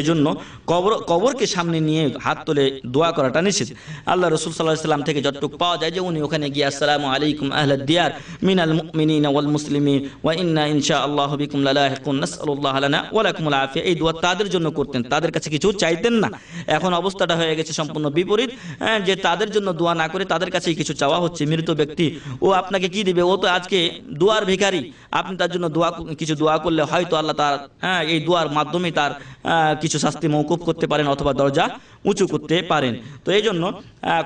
এজন্য কবর কবরকে সামনে নিয়ে হাত তুলে দোয়া করাটা নিষেধ আল্লাহ রসুল সাল্লাহ থেকে যতটুকু পাওয়া যায় যে উনি ওখানে গিয়ে আসসালামু আলাইকুম আহলাদ দিয়ার মিনাল মিনিন ওয়াল মুসলিমি ওয়া ইন্না ইনশা আল্লাহ হবিকুম লালাহিকুন নাসআলুল্লাহ লানা আফিয়া এই দোয়া তাদের জন্য করতেন তাদের কাছে কিছু চাইতেন না এখন অবস্থাটা হয়ে গেছে সম্পূর্ণ বিপরীত হ্যাঁ, যে তাদের জন্য দোয়া না করে তাদের কাছেই কিছু চাওয়া হচ্ছে মৃত ব্যক্তি ও আপনাকে কি দিবে ও তো আজকে দোয়ার ভিখারি আপনি তার জন্য দোয়া কিছু দোয়া করলে হয়তো আল্লাহ তার হ্যাঁ এই দোয়ার মাধ্যমে তার কিছু শাস্তি মৌকুফ করতে পারেন অথবা দরজা উঁচু করতে পারেন তো এই জন্য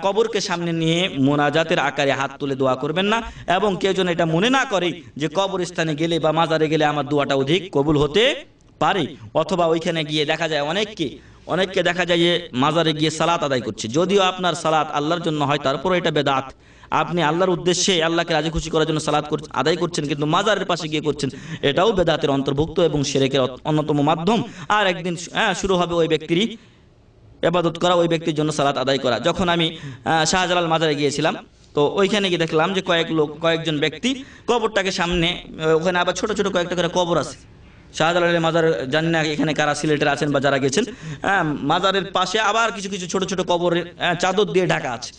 কবরকে সামনে নিয়ে মোনাজাতের আকারে হাত তুলে দোয়া করবেন না এবং কেউ যেন এটা মনে না করে যে কবর স্থানে গেলে বা মাজারে গেলে আমার দোয়াটা অধিক কবুল হতে পারে অথবা ওইখানে গিয়ে দেখা যায় অনেককে অনেককে দেখা যায় যে মাজারে গিয়ে সালাত আদায় করছে যদিও আপনার সালাত আল্লাহর জন্য হয় তারপরও এটা বেদাত আপনি আল্লাহর উদ্দেশ্যে আল্লাহকে রাজি খুশি করার জন্য সালাদ আদায় করছেন কিন্তু মাজারের পাশে গিয়ে করছেন এটাও বেদাতের অন্তর্ভুক্ত এবং সেরেকের অন্যতম মাধ্যম আর একদিন হ্যাঁ শুরু হবে ওই ব্যক্তিরই এবাদত করা ওই ব্যক্তির জন্য সালাত আদায় করা যখন আমি শাহজালাল মাজারে গিয়েছিলাম তো ওইখানে গিয়ে দেখলাম যে কয়েক লোক কয়েকজন ব্যক্তি কবরটাকে সামনে ওখানে আবার ছোট ছোট কয়েকটা করে কবর আছে শাহজালাল মাজার জানি না এখানে কারা সিলেটের আছেন বা যারা গেছেন হ্যাঁ, মাজারের পাশে আবার কিছু কিছু ছোট ছোট কবরের হ্যাঁ, চাদর দিয়ে ঢাকা আছে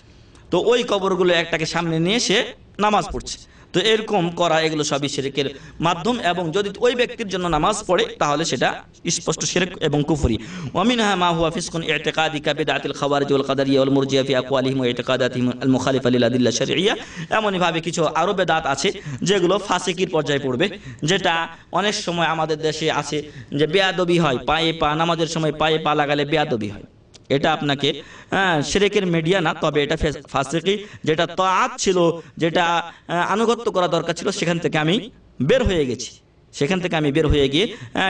তো ওই কবরগুলো একটাকে সামনে নিয়ে সে নামাজ পড়ছে তো এরকম করা এগুলো সবই সেরেকের মাধ্যম এবং যদি ওই ব্যক্তির জন্য নামাজ পড়ে তাহলে সেটা স্পষ্ট সেরেক এবং কুফুরি অমিন হা মা হুয়া এতেকাদি কাবেদ আতিল খাবার ওয়াল কাদার ওয়াল মুরজিয়া ফি আকওয়ালিহিম এতেকাদ আতিম আল মুখালিফ আলী আদিল্লা শের ইয়া এমনইভাবে কিছু আরো বেদাত আছে যেগুলো ফাঁসিকির পর্যায়ে পড়বে যেটা অনেক সময় আমাদের দেশে আছে যে বেয়াদবি হয় পায়ে পা নামাজের সময় পায়ে পা লাগালে বেয়াদবি হয় এটা আপনাকে হ্যাঁ, সেরেকের মিডিয়া না তবে এটা ফাসেকি যেটা তাঁত ছিল যেটা আনুগত্য করা দরকার ছিল সেখান থেকে আমি বের হয়ে গেছি সেখান থেকে আমি বের হয়ে গিয়ে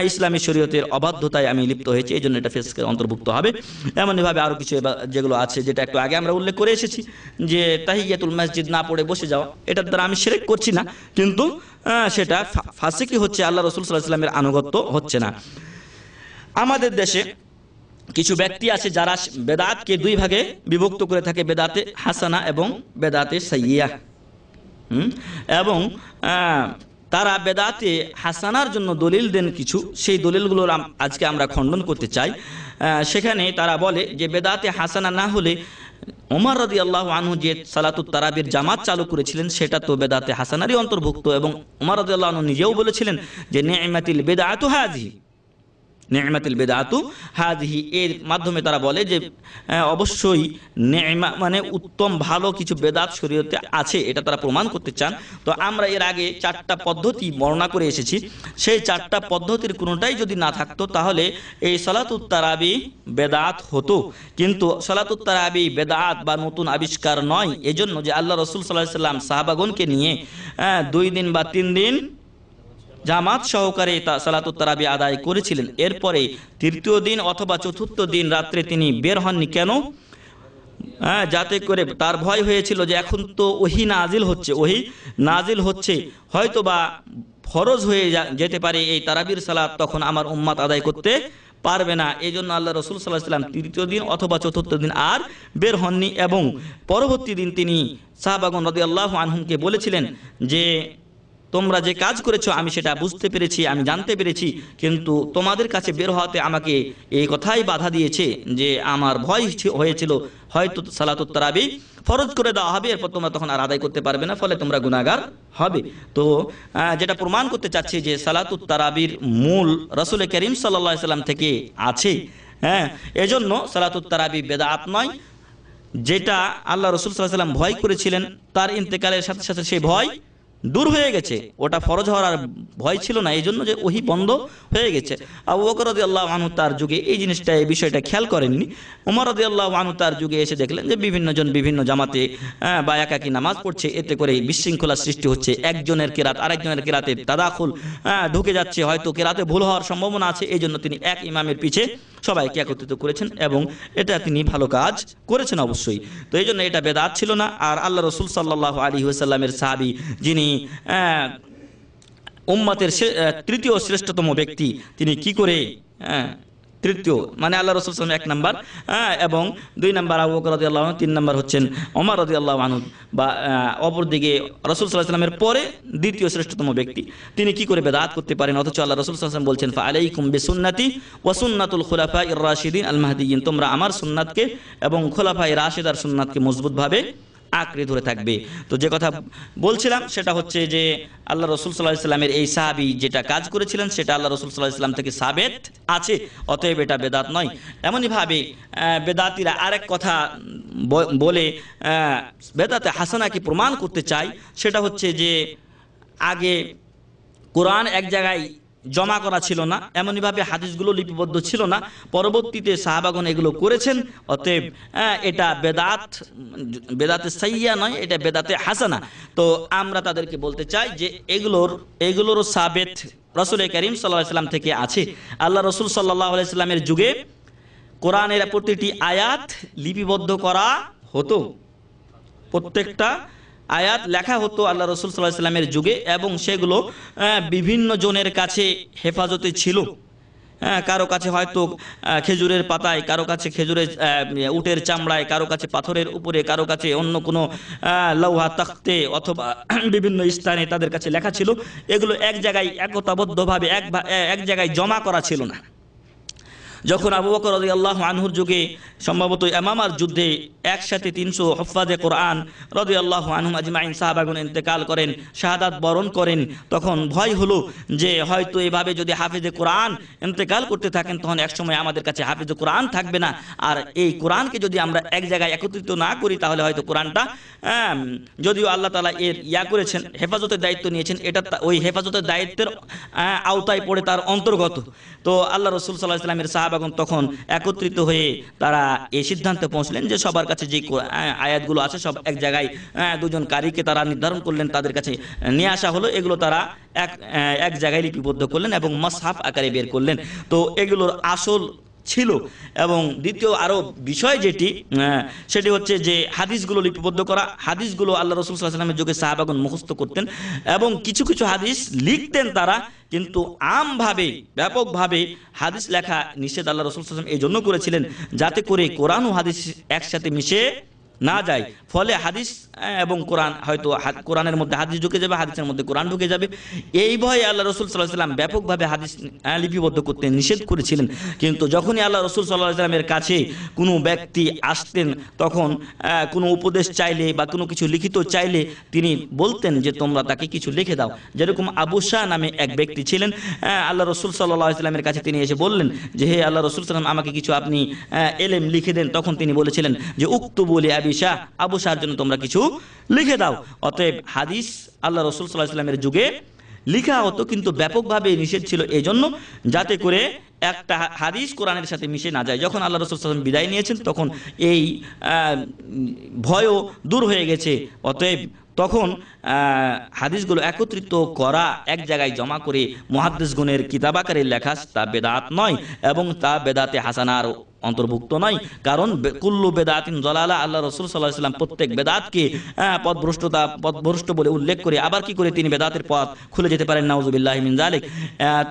ইসলামী শরীয়তের অবাধ্যতায় আমি লিপ্ত হয়েছি এই জন্য এটা ফেসকে অন্তর্ভুক্ত হবে এভাবে আরও কিছু যেগুলো আছে যেটা একটু আগে আমরা উল্লেখ করে এসেছি যে তাহিয়াতুল মসজিদ না পড়ে বসে যাওয়া এটার দ্বারা আমি সেরেক করছি না কিন্তু সেটা ফাঁসে কি হচ্ছে আল্লাহ রসুল সাল্লাহ ইসলামের আনুগত্য হচ্ছে না আমাদের দেশে কিছু ব্যক্তি আছে যারা বেদাতকে দুই ভাগে বিভক্ত করে থাকে বেদাতে হাসানা এবং বেদাতে সাইয়া এবং তারা বেদাতে হাসানার জন্য দলিল দেন কিছু সেই দলিলগুলোর আজকে আমরা খণ্ডন করতে চাই সেখানে তারা বলে যে বেদাতে হাসানা না হলে ওমর রদি আল্লাহ আনহু যে সালাতুত তারাবির জামাত চালু করেছিলেন সেটা তো বেদাতে হাসানারই অন্তর্ভুক্ত এবং ওমর রদি আল্লাহ আনহু নিজেও বলেছিলেন যে নেমাতিল বেদাত হাজি নেমাতিল বেদাতু হাজহি এর মাধ্যমে তারা বলে যে অবশ্যই নেমা মানে উত্তম ভালো কিছু বেদাত শরীয়তে আছে এটা তারা প্রমাণ করতে চান তো আমরা এর আগে চারটা পদ্ধতি বর্ণনা করে এসেছি সেই চারটা পদ্ধতির কোনোটাই যদি না থাকতো তাহলে এই সলাতুত্তারাবি বেদাত হতো কিন্তু সলাতুত্তারাবি বেদাত বা নতুন আবিষ্কার নয় এজন্য যে আল্লাহ রসুল সাল্লাহ সাল্লাম সাহাবাগনকে নিয়ে দুই দিন বা তিন দিন জামাত সহকারে তা সালাতুত্তারাবি আদায় করেছিলেন এরপরে তৃতীয় দিন অথবা চতুর্থ দিন রাত্রে তিনি বের হননি কেন হ্যাঁ যাতে করে তার ভয় হয়েছিল যে এখন তো ওহি নাজিল হচ্ছে ওহি নাজিল হচ্ছে হয়তো বা ফরজ হয়ে যেতে পারে এই তারাবির সালাত তখন আমার উম্মাত আদায় করতে পারবে না এই জন্য আল্লাহ রসুল সাল্লাহ সাল্লাম তৃতীয় দিন অথবা চতুর্থ দিন আর বের হননি এবং পরবর্তী দিন তিনি শাহবাগন রদি আল্লাহ আনহুমকে বলেছিলেন যে তোমরা যে কাজ করেছ আমি সেটা বুঝতে পেরেছি আমি জানতে পেরেছি কিন্তু তোমাদের কাছে বের হওয়াতে আমাকে এই কথাই বাধা দিয়েছে যে আমার ভয় হয়েছিল হয়তো সালাতুত তারাবি ফরজ করে দেওয়া হবে এরপর তোমরা তখন আর আদায় করতে পারবে না ফলে তোমরা গুণাগার হবে তো যেটা প্রমাণ করতে চাচ্ছি যে সালাতুত তারাবির মূল রসুল করিম সাল্লা সাল্লাম থেকে আছে হ্যাঁ এজন্য সালাতুত বেদা বেদাত নয় যেটা আল্লাহ রসুল সাল্লাহ সাল্লাম ভয় করেছিলেন তার ইন্তেকালের সাথে সাথে সেই ভয় দূর হয়ে গেছে ওটা ফরজ হওয়ার আর ভয় ছিল না এই জন্য যে ওহি বন্ধ হয়ে গেছে আবু বকর আল্লাহ আনু তার যুগে এই জিনিসটা এই বিষয়টা খেয়াল করেননি উমর আল্লাহ আনু তার যুগে এসে দেখলেন যে বিভিন্ন জন বিভিন্ন জামাতে হ্যাঁ, বা একাকি নামাজ পড়ছে এতে করে বিশৃঙ্খলা সৃষ্টি হচ্ছে একজনের কেরাত আরেকজনের কেরাতে তাদাখুল হ্যাঁ, ঢুকে যাচ্ছে হয়তো কেরাতে ভুল হওয়ার সম্ভাবনা আছে এই জন্য তিনি এক ইমামের পিছিয়ে সবাইকে একত্রিত করেছেন এবং এটা তিনি ভালো কাজ করেছেন অবশ্যই তো এই জন্য এটা বেদাত ছিল না আর আল্লাহ রসুল সাল্লাহ আলী ওসাল্লামের সাহাবি যিনি উম্মাতের তৃতীয় শ্রেষ্ঠতম ব্যক্তি তিনি কি করে তৃতীয় মানে আল্লাহ রসুল সালাম এক নাম্বার হ্যাঁ এবং দুই নাম্বার আবু বকর রদি আল্লাহ তিন নাম্বার হচ্ছেন অমর রদি আল্লাহ মানুদ বা অপরদিকে রসুল সাল্লাহ সাল্লামের পরে দ্বিতীয় শ্রেষ্ঠতম ব্যক্তি তিনি কি করে বেদাত করতে পারেন অথচ আল্লাহ রসুল সাল্লাম বলছেন ফা সুন্নাতি ও সুন্নাতুল খোলাফা ইর রাশিদিন আল মাহদিন তোমরা আমার সুন্নাতকে এবং খোলাফা রাশিদার সুন্নাতকে মজবুতভাবে আঁকড়ে ধরে থাকবে তো যে কথা বলছিলাম সেটা হচ্ছে যে আল্লাহ রসুল সাল্লাহ ইসলামের এই সাহাবি যেটা কাজ করেছিলেন সেটা আল্লাহ রসুল সাল্লাহ ইসলাম থেকে সাবেত আছে অতএব এটা বেদাত নয় এমনইভাবে বেদাতিরা আরেক কথা বলে বেদাতে হাসানাকে প্রমাণ করতে চাই সেটা হচ্ছে যে আগে কোরআন এক জায়গায় জমা করা ছিল না এমনইভাবে হাদিসগুলো লিপিবদ্ধ ছিল না পরবর্তীতে সাহাবাগন এগুলো করেছেন অতএব হ্যাঁ, এটা বেদাত বেদাতে সাইয়া নয় এটা বেদাতে হাসানা তো আমরা তাদেরকে বলতে চাই যে এগুলোর এগুলোর সাবেত রসুল করিম সাল্লাহ সাল্লাম থেকে আছে আল্লাহ রসুল সাল্লাহ আলাইস্লামের যুগে কোরআনের প্রতিটি আয়াত লিপিবদ্ধ করা হতো প্রত্যেকটা আয়াত লেখা হতো আল্লাহ রসুল সাল্লাহ সাল্লামের যুগে এবং সেগুলো বিভিন্ন জনের কাছে হেফাজতে ছিল হ্যাঁ কারো কাছে হয়তো খেজুরের পাতায় কারো কাছে খেজুরের উটের চামড়ায় কারো কাছে পাথরের উপরে কারো কাছে অন্য কোনো লৌহা তখতে অথবা [clears throat] বিভিন্ন স্থানে তাদের কাছে লেখা ছিল এগুলো এক জায়গায় একতাবদ্ধভাবে এক এক জায়গায় জমা করা ছিল না যখন আবু বকর আলী আল্লাহ আনহুর যুগে সম্ভবত এমামার যুদ্ধে একসাথে তিনশো হফাজে কোরআন রদি আল্লাহ আনহুম আজমাইন সাহাবাগুন ইন্তেকাল করেন শাহাদাত বরণ করেন তখন ভয় হলো যে হয়তো এভাবে যদি হাফিজে কোরআন ইন্তেকাল করতে থাকেন তখন একসময় আমাদের কাছে হাফিজে কোরআন থাকবে না আর এই কোরআনকে যদি আমরা এক জায়গায় একত্রিত না করি তাহলে হয়তো কোরআনটা যদিও আল্লাহ তালা এর ইয়া করেছেন হেফাজতের দায়িত্ব নিয়েছেন এটা ওই হেফাজতের দায়িত্বের আওতায় পড়ে তার অন্তর্গত তো আল্লাহ রসুল সাল্লাহ ইসলামের সাহাব এবং তখন একত্রিত হয়ে তারা এই সিদ্ধান্তে পৌঁছলেন যে সবার কাছে যে আয়াতগুলো আছে সব এক জায়গায় দুজন কারিকে তারা নির্ধারণ করলেন তাদের কাছে নিয়ে আসা হলো এগুলো তারা এক এক জায়গায় লিপিবদ্ধ করলেন এবং মাসহাফ আকারে বের করলেন তো এগুলোর আসল ছিল এবং দ্বিতীয় আরও বিষয় যেটি সেটি হচ্ছে যে হাদিসগুলো লিপিবদ্ধ করা হাদিসগুলো আল্লাহ রসুল সাল্লামের যুগে সাহাবাগুন মুখস্ত করতেন এবং কিছু কিছু হাদিস লিখতেন তারা কিন্তু আমভাবে ব্যাপকভাবে হাদিস লেখা নিষেধ আল্লাহ রসুল সাল্লাম এই জন্য করেছিলেন যাতে করে কোরআন ও হাদিস একসাথে মিশে না যায় ফলে হাদিস এবং কোরআন হয়তো কোরআনের মধ্যে হাদিস ঢুকে যাবে হাদিসের মধ্যে কোরআন ঢুকে যাবে এই ভয়ে আল্লাহ রসুল সাল্লাহ সাল্লাম ব্যাপকভাবে হাদিস লিপিবদ্ধ করতে নিষেধ করেছিলেন কিন্তু যখনই আল্লাহ রসুল সাল্লাহ সাল্লামের কাছে কোনো ব্যক্তি আসতেন তখন কোনো উপদেশ চাইলে বা কোনো কিছু লিখিত চাইলে তিনি বলতেন যে তোমরা তাকে কিছু লিখে দাও যেরকম আবু শাহ নামে এক ব্যক্তি ছিলেন আল্লাহ রসুল সাল্লাহ সাল্লামের কাছে তিনি এসে বললেন যে হে আল্লাহ রসুল সাল্লাম আমাকে কিছু আপনি এলেম লিখে দেন তখন তিনি বলেছিলেন যে উক্ত বলে আবি মিশা আবু শাহর জন্য তোমরা কিছু লিখে দাও অতএব হাদিস আল্লাহ রসুল সাল্লাহ ইসলামের যুগে লিখা হতো কিন্তু ব্যাপকভাবে নিষেধ ছিল এই জন্য যাতে করে একটা হাদিস কোরআনের সাথে মিশে না যায় যখন আল্লাহ রসুল সাল্লাম বিদায় নিয়েছেন তখন এই ভয়ও দূর হয়ে গেছে অতএব তখন হাদিসগুলো একত্রিত করা এক জায়গায় জমা করে মহাদ্দেশগুণের কিতাবাকারে লেখা তা বেদাত নয় এবং তা বেদাতে হাসানার অন্তর্ভুক্ত নয় কারণ কুল্লু বেদাতিন জলালা আল্লাহ রসুল সাল্লাহ প্রত্যেক বেদাতকে হ্যাঁ, পদভ্রষ্টতা পদভ্রষ্ট বলে উল্লেখ করে আবার কি করে তিনি বেদাতের পথ খুলে যেতে পারেন নাউজুবিল্লাহ মিন জালেক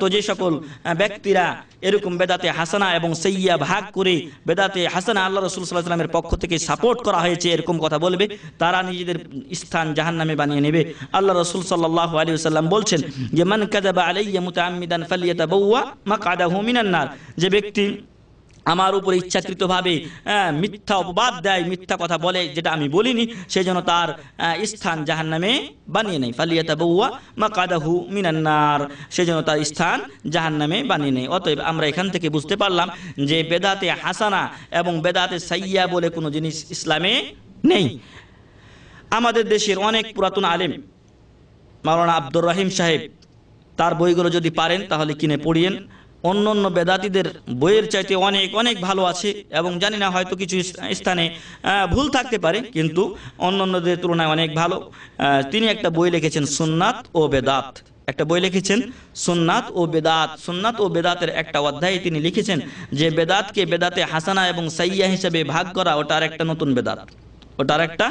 তো যে সকল ব্যক্তিরা এরকম বেদাতে হাসানা এবং সেইয়া ভাগ করে বেদাতে হাসানা আল্লাহ রসুল সাল্লাহ সাল্লামের পক্ষ থেকে সাপোর্ট করা হয়েছে এরকম কথা বলবে তারা নিজেদের স্থান জাহান নামে বানিয়ে নেবে আল্লাহ রসুল সাল্লাহ আলী সাল্লাম বলছেন যে মান কাদাবা আলাইয়া মুতাআমিদান বউয়া মা কাদা হুমিনান্নার যে ব্যক্তি আমার উপর ইচ্ছাকৃতভাবে হ্যাঁ, মিথ্যা অপবাদ দেয় মিথ্যা কথা বলে যেটা আমি বলিনি সেই জন্য তার স্থান জাহান নামে বানিয়ে নেই ফালিয়াতা বউয়া মা কাদাহু মিনান্নার সেই জন্য তার স্থান জাহান নামে বানিয়ে নেই অতএব আমরা এখান থেকে বুঝতে পারলাম যে বেদাতে হাসানা এবং বেদাতে সাইয়া বলে কোনো জিনিস ইসলামে নেই আমাদের দেশের অনেক পুরাতন আলেম মাওলানা আব্দুর রহিম সাহেব তার বইগুলো যদি পারেন তাহলে কিনে পড়িয়েন অন্য অন্য বেদাতিদের বইয়ের চাইতে অনেক অনেক ভালো আছে এবং জানি না হয়তো কিছু স্থানে ভুল থাকতে পারে কিন্তু অন্য অন্যদের তুলনায় অনেক ভালো তিনি একটা বই লিখেছেন সুন্নাত ও বেদাত একটা বই লিখেছেন সুন্নাত ও বেদাত সোননাথ ও বেদাতের একটা অধ্যায়ে তিনি লিখেছেন যে বেদাতকে বেদাতে হাসানা এবং সাইয়া হিসেবে ভাগ করা ওটার একটা নতুন বেদাত ওটার একটা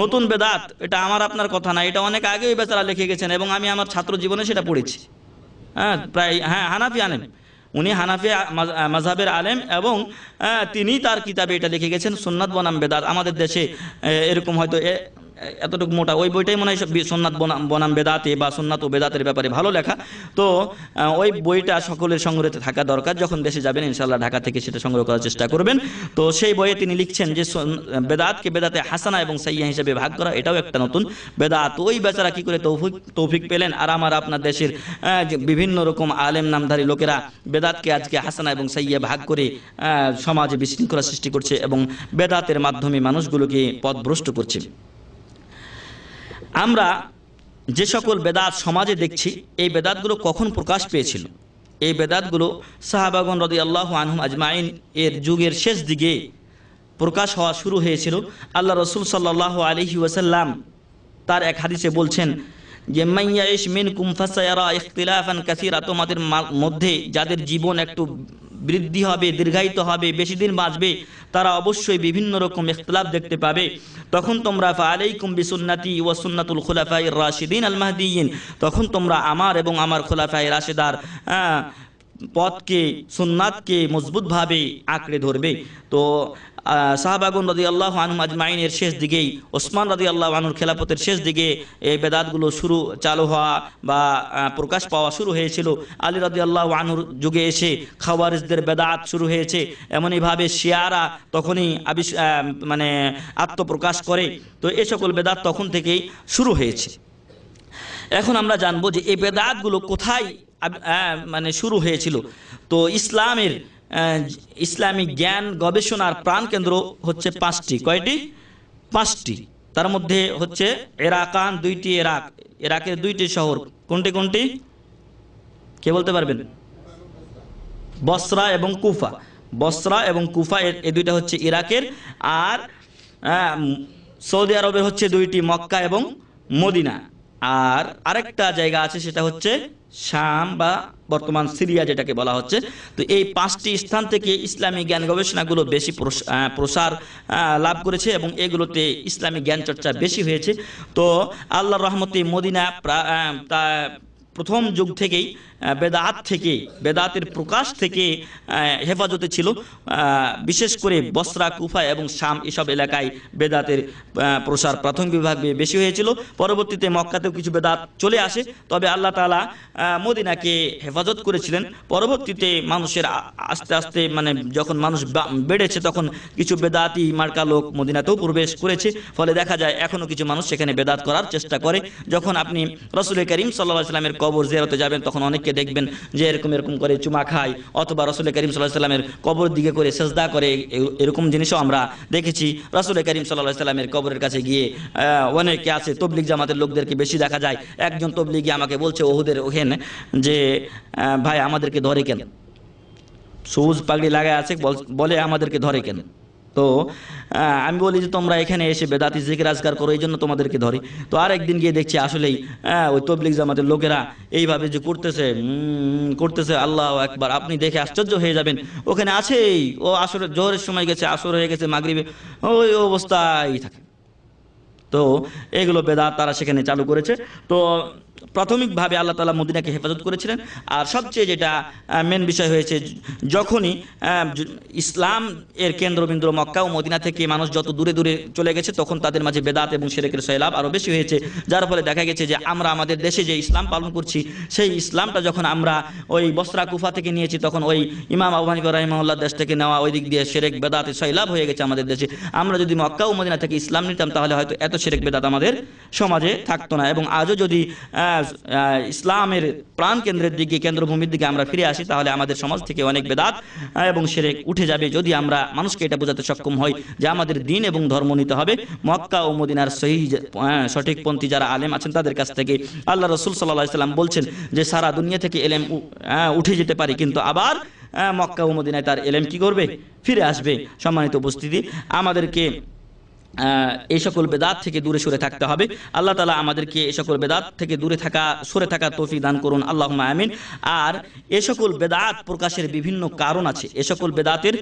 নতুন বেদাত এটা আমার আপনার কথা না এটা অনেক আগেই বেচারা লিখে গেছেন এবং আমি আমার ছাত্র জীবনে সেটা পড়েছি হ্যাঁ প্রায় হ্যাঁ হানাফি আলেম উনি হানাফি মাঝহাবের আলেম এবং তিনি তার কিতাবে এটা লিখে গেছেন সোননাথ বনাম বেদাত আমাদের দেশে এরকম হয়তো এতটুকু মোটা ওই বইটাই মনে হয় সোননাথ বনাম বেদাতে বা সোননাথ ও বেদাতের ব্যাপারে ভালো লেখা তো ওই বইটা সকলের সংগ্রহে থাকা দরকার যখন দেশে যাবেন ইনশাল্লাহ ঢাকা থেকে সেটা সংগ্রহ করার চেষ্টা করবেন তো সেই বইয়ে তিনি লিখছেন যে বেদাতকে বেদাতে হাসানা এবং সাইয়া হিসেবে ভাগ করা এটাও একটা নতুন বেদাত ওই বেচারা কি করে তৌফিক তৌফিক পেলেন আর আমার আপনার দেশের বিভিন্ন রকম আলেম নামধারী লোকেরা বেদাতকে আজকে হাসানা এবং সাইয়া ভাগ করে সমাজে বিশৃঙ্খলা সৃষ্টি করছে এবং বেদাতের মাধ্যমে মানুষগুলোকে পথভ্রষ্ট করছে আমরা যে সকল বেদাত সমাজে দেখছি এই বেদাতগুলো কখন প্রকাশ পেয়েছিল এই বেদাতগুলো সাহাবাগন রদি আল্লাহ আনহুম আজমাইন এর যুগের শেষ দিকে প্রকাশ হওয়া শুরু হয়েছিল আল্লাহ রসুল সাল্লাহ আলহি ওসাল্লাম তার এক হাদিসে বলছেন যে মাইয়াইশ মিন কুমফাসায়ারা ইখতিলাফান কাসিরা তোমাদের মধ্যে যাদের জীবন একটু বৃদ্ধি হবে দীর্ঘায়িত হবে বেশি দিন বাঁচবে তারা অবশ্যই বিভিন্ন রকম ইখতলাফ দেখতে পাবে তখন তোমরা কুম্বি সুন্নাতি ও সুন্নাতুল খোলাফাই রাশিদিন আল মাহদিন তখন তোমরা আমার এবং আমার খোলাফাই রাশেদার হ্যাঁ, পথকে সুন্নাতকে মজবুতভাবে আঁকড়ে ধরবে তো সাহাবাগুন রদি আল্লাহ আনু আজমাইনের শেষ দিকেই ওসমান রদি আল্লাহ আনুর খেলাপথের শেষ দিকে এই বেদাতগুলো শুরু চালু হওয়া বা প্রকাশ পাওয়া শুরু হয়েছিল আলী রদি আল্লাহ আনুর যুগে এসে খাওয়ারিজদের বেদাত শুরু হয়েছে এমনইভাবে শিয়ারা তখনই আবিষ মানে আত্মপ্রকাশ করে তো এ সকল বেদাত তখন থেকেই শুরু হয়েছে এখন আমরা জানবো যে এই বেদাতগুলো কোথায় মানে শুরু হয়েছিল তো ইসলামের ইসলামী জ্ঞান গবেষণার প্রাণকেন্দ্র হচ্ছে পাঁচটি কয়টি পাঁচটি তার মধ্যে হচ্ছে এরাকান দুইটি এরাক এরাকের দুইটি শহর কোনটি কোনটি কে বলতে পারবেন বসরা এবং কুফা বসরা এবং কুফা এই দুইটা হচ্ছে ইরাকের আর সৌদি আরবের হচ্ছে দুইটি মক্কা এবং মদিনা আর আরেকটা জায়গা আছে সেটা হচ্ছে শাম বা বর্তমান সিরিয়া যেটাকে বলা হচ্ছে তো এই পাঁচটি স্থান থেকে ইসলামী জ্ঞান গবেষণাগুলো বেশি প্রসার লাভ করেছে এবং এগুলোতে ইসলামী জ্ঞান চর্চা বেশি হয়েছে তো আল্লাহ রহমতে মদিনা প্রথম যুগ থেকেই বেদাত থেকে বেদাতের প্রকাশ থেকে হেফাজতে ছিল বিশেষ করে বসরা কুফা এবং শাম এসব এলাকায় বেদাতের প্রসার প্রাথমিক বিভাগে বেশি হয়েছিল পরবর্তীতে মক্কাতেও কিছু বেদাত চলে আসে তবে আল্লাহ তালা মদিনাকে হেফাজত করেছিলেন পরবর্তীতে মানুষের আস্তে আস্তে মানে যখন মানুষ বেড়েছে তখন কিছু বেদাতি মার্কা লোক মদিনাতেও প্রবেশ করেছে ফলে দেখা যায় এখনও কিছু মানুষ সেখানে বেদাত করার চেষ্টা করে যখন আপনি রসুল করিম সাল্লাহ সাল্লামের কবর জেরাতে যাবেন তখন অনেক অনেককে দেখবেন যে এরকম এরকম করে চুমা খায় অথবা রসুল করিম সাল্লাহ সাল্লামের কবর দিকে করে সেজদা করে এরকম জিনিসও আমরা দেখেছি রসুল করিম সাল্লাহ সাল্লামের কবরের কাছে গিয়ে অনেকে আছে তবলিক জামাতের লোকদেরকে বেশি দেখা যায় একজন তবলিগি আমাকে বলছে ওহুদের ওহেন যে ভাই আমাদেরকে ধরে কেন সবুজ পাগড়ি লাগায় আছে বলে আমাদেরকে ধরে কেন তো আমি বলি যে তোমরা এখানে এসে বেদাতি জিকির আজকার করো এই জন্য তোমাদেরকে ধরি তো আর একদিন গিয়ে দেখছি আসলেই ওই তবলিক জামাতের লোকেরা এইভাবে যে করতেছে করতেছে আল্লাহ একবার আপনি দেখে আশ্চর্য হয়ে যাবেন ওখানে আছেই ও আসরে জোহরের সময় গেছে আসর হয়ে গেছে মাগরিবে ওই অবস্থায় থাকে তো এগুলো বেদাত তারা সেখানে চালু করেছে তো প্রাথমিকভাবে আল্লাহ তালা মদিনাকে হেফাজত করেছিলেন আর সবচেয়ে যেটা মেন বিষয় হয়েছে যখনই ইসলাম এর কেন্দ্রবিন্দু মক্কা ও মদিনা থেকে মানুষ যত দূরে দূরে চলে গেছে তখন তাদের মাঝে বেদাত এবং সেরেকের সয়লাভ আরও বেশি হয়েছে যার ফলে দেখা গেছে যে আমরা আমাদের দেশে যে ইসলাম পালন করছি সেই ইসলামটা যখন আমরা ওই বস্ত্রা কুফা থেকে নিয়েছি তখন ওই ইমাম আবহানিক রাহিমউল্লাহ দেশ থেকে নেওয়া ওই দিক দিয়ে সেরেক বেদাতে সয়লাভ হয়ে গেছে আমাদের দেশে আমরা যদি মক্কা ও মদিনা থেকে ইসলাম নিতাম তাহলে হয়তো এত সেরেক বেদাত আমাদের সমাজে থাকতো না এবং আজও যদি ইসলামের প্রাণ কেন্দ্রের দিকে কেন্দ্রভূমির দিকে আমরা ফিরে আসি তাহলে আমাদের সমাজ থেকে অনেক বেদাত এবং সেরে উঠে যাবে যদি আমরা মানুষকে এটা বোঝাতে সক্ষম হই যে আমাদের দিন এবং ধর্ম নিতে হবে মক্কা ও মদিনার সহি পন্থী যারা আলেম আছেন তাদের কাছ থেকে আল্লাহ রসুল সাল্লাহ ইসলাম বলছেন যে সারা দুনিয়া থেকে এলেম উঠে যেতে পারে কিন্তু আবার মক্কা ও মদিনায় তার এলেম কি করবে ফিরে আসবে সম্মানিত উপস্থিতি আমাদেরকে এই সকল বেদাত থেকে দূরে সরে থাকতে হবে আল্লাহ তালা আমাদেরকে এই সকল বেদাত থেকে দূরে থাকা সরে থাকা তফি দান করুন আল্লাহ আমিন আর এ সকল বেদাত প্রকাশের বিভিন্ন কারণ আছে এ সকল বেদাতের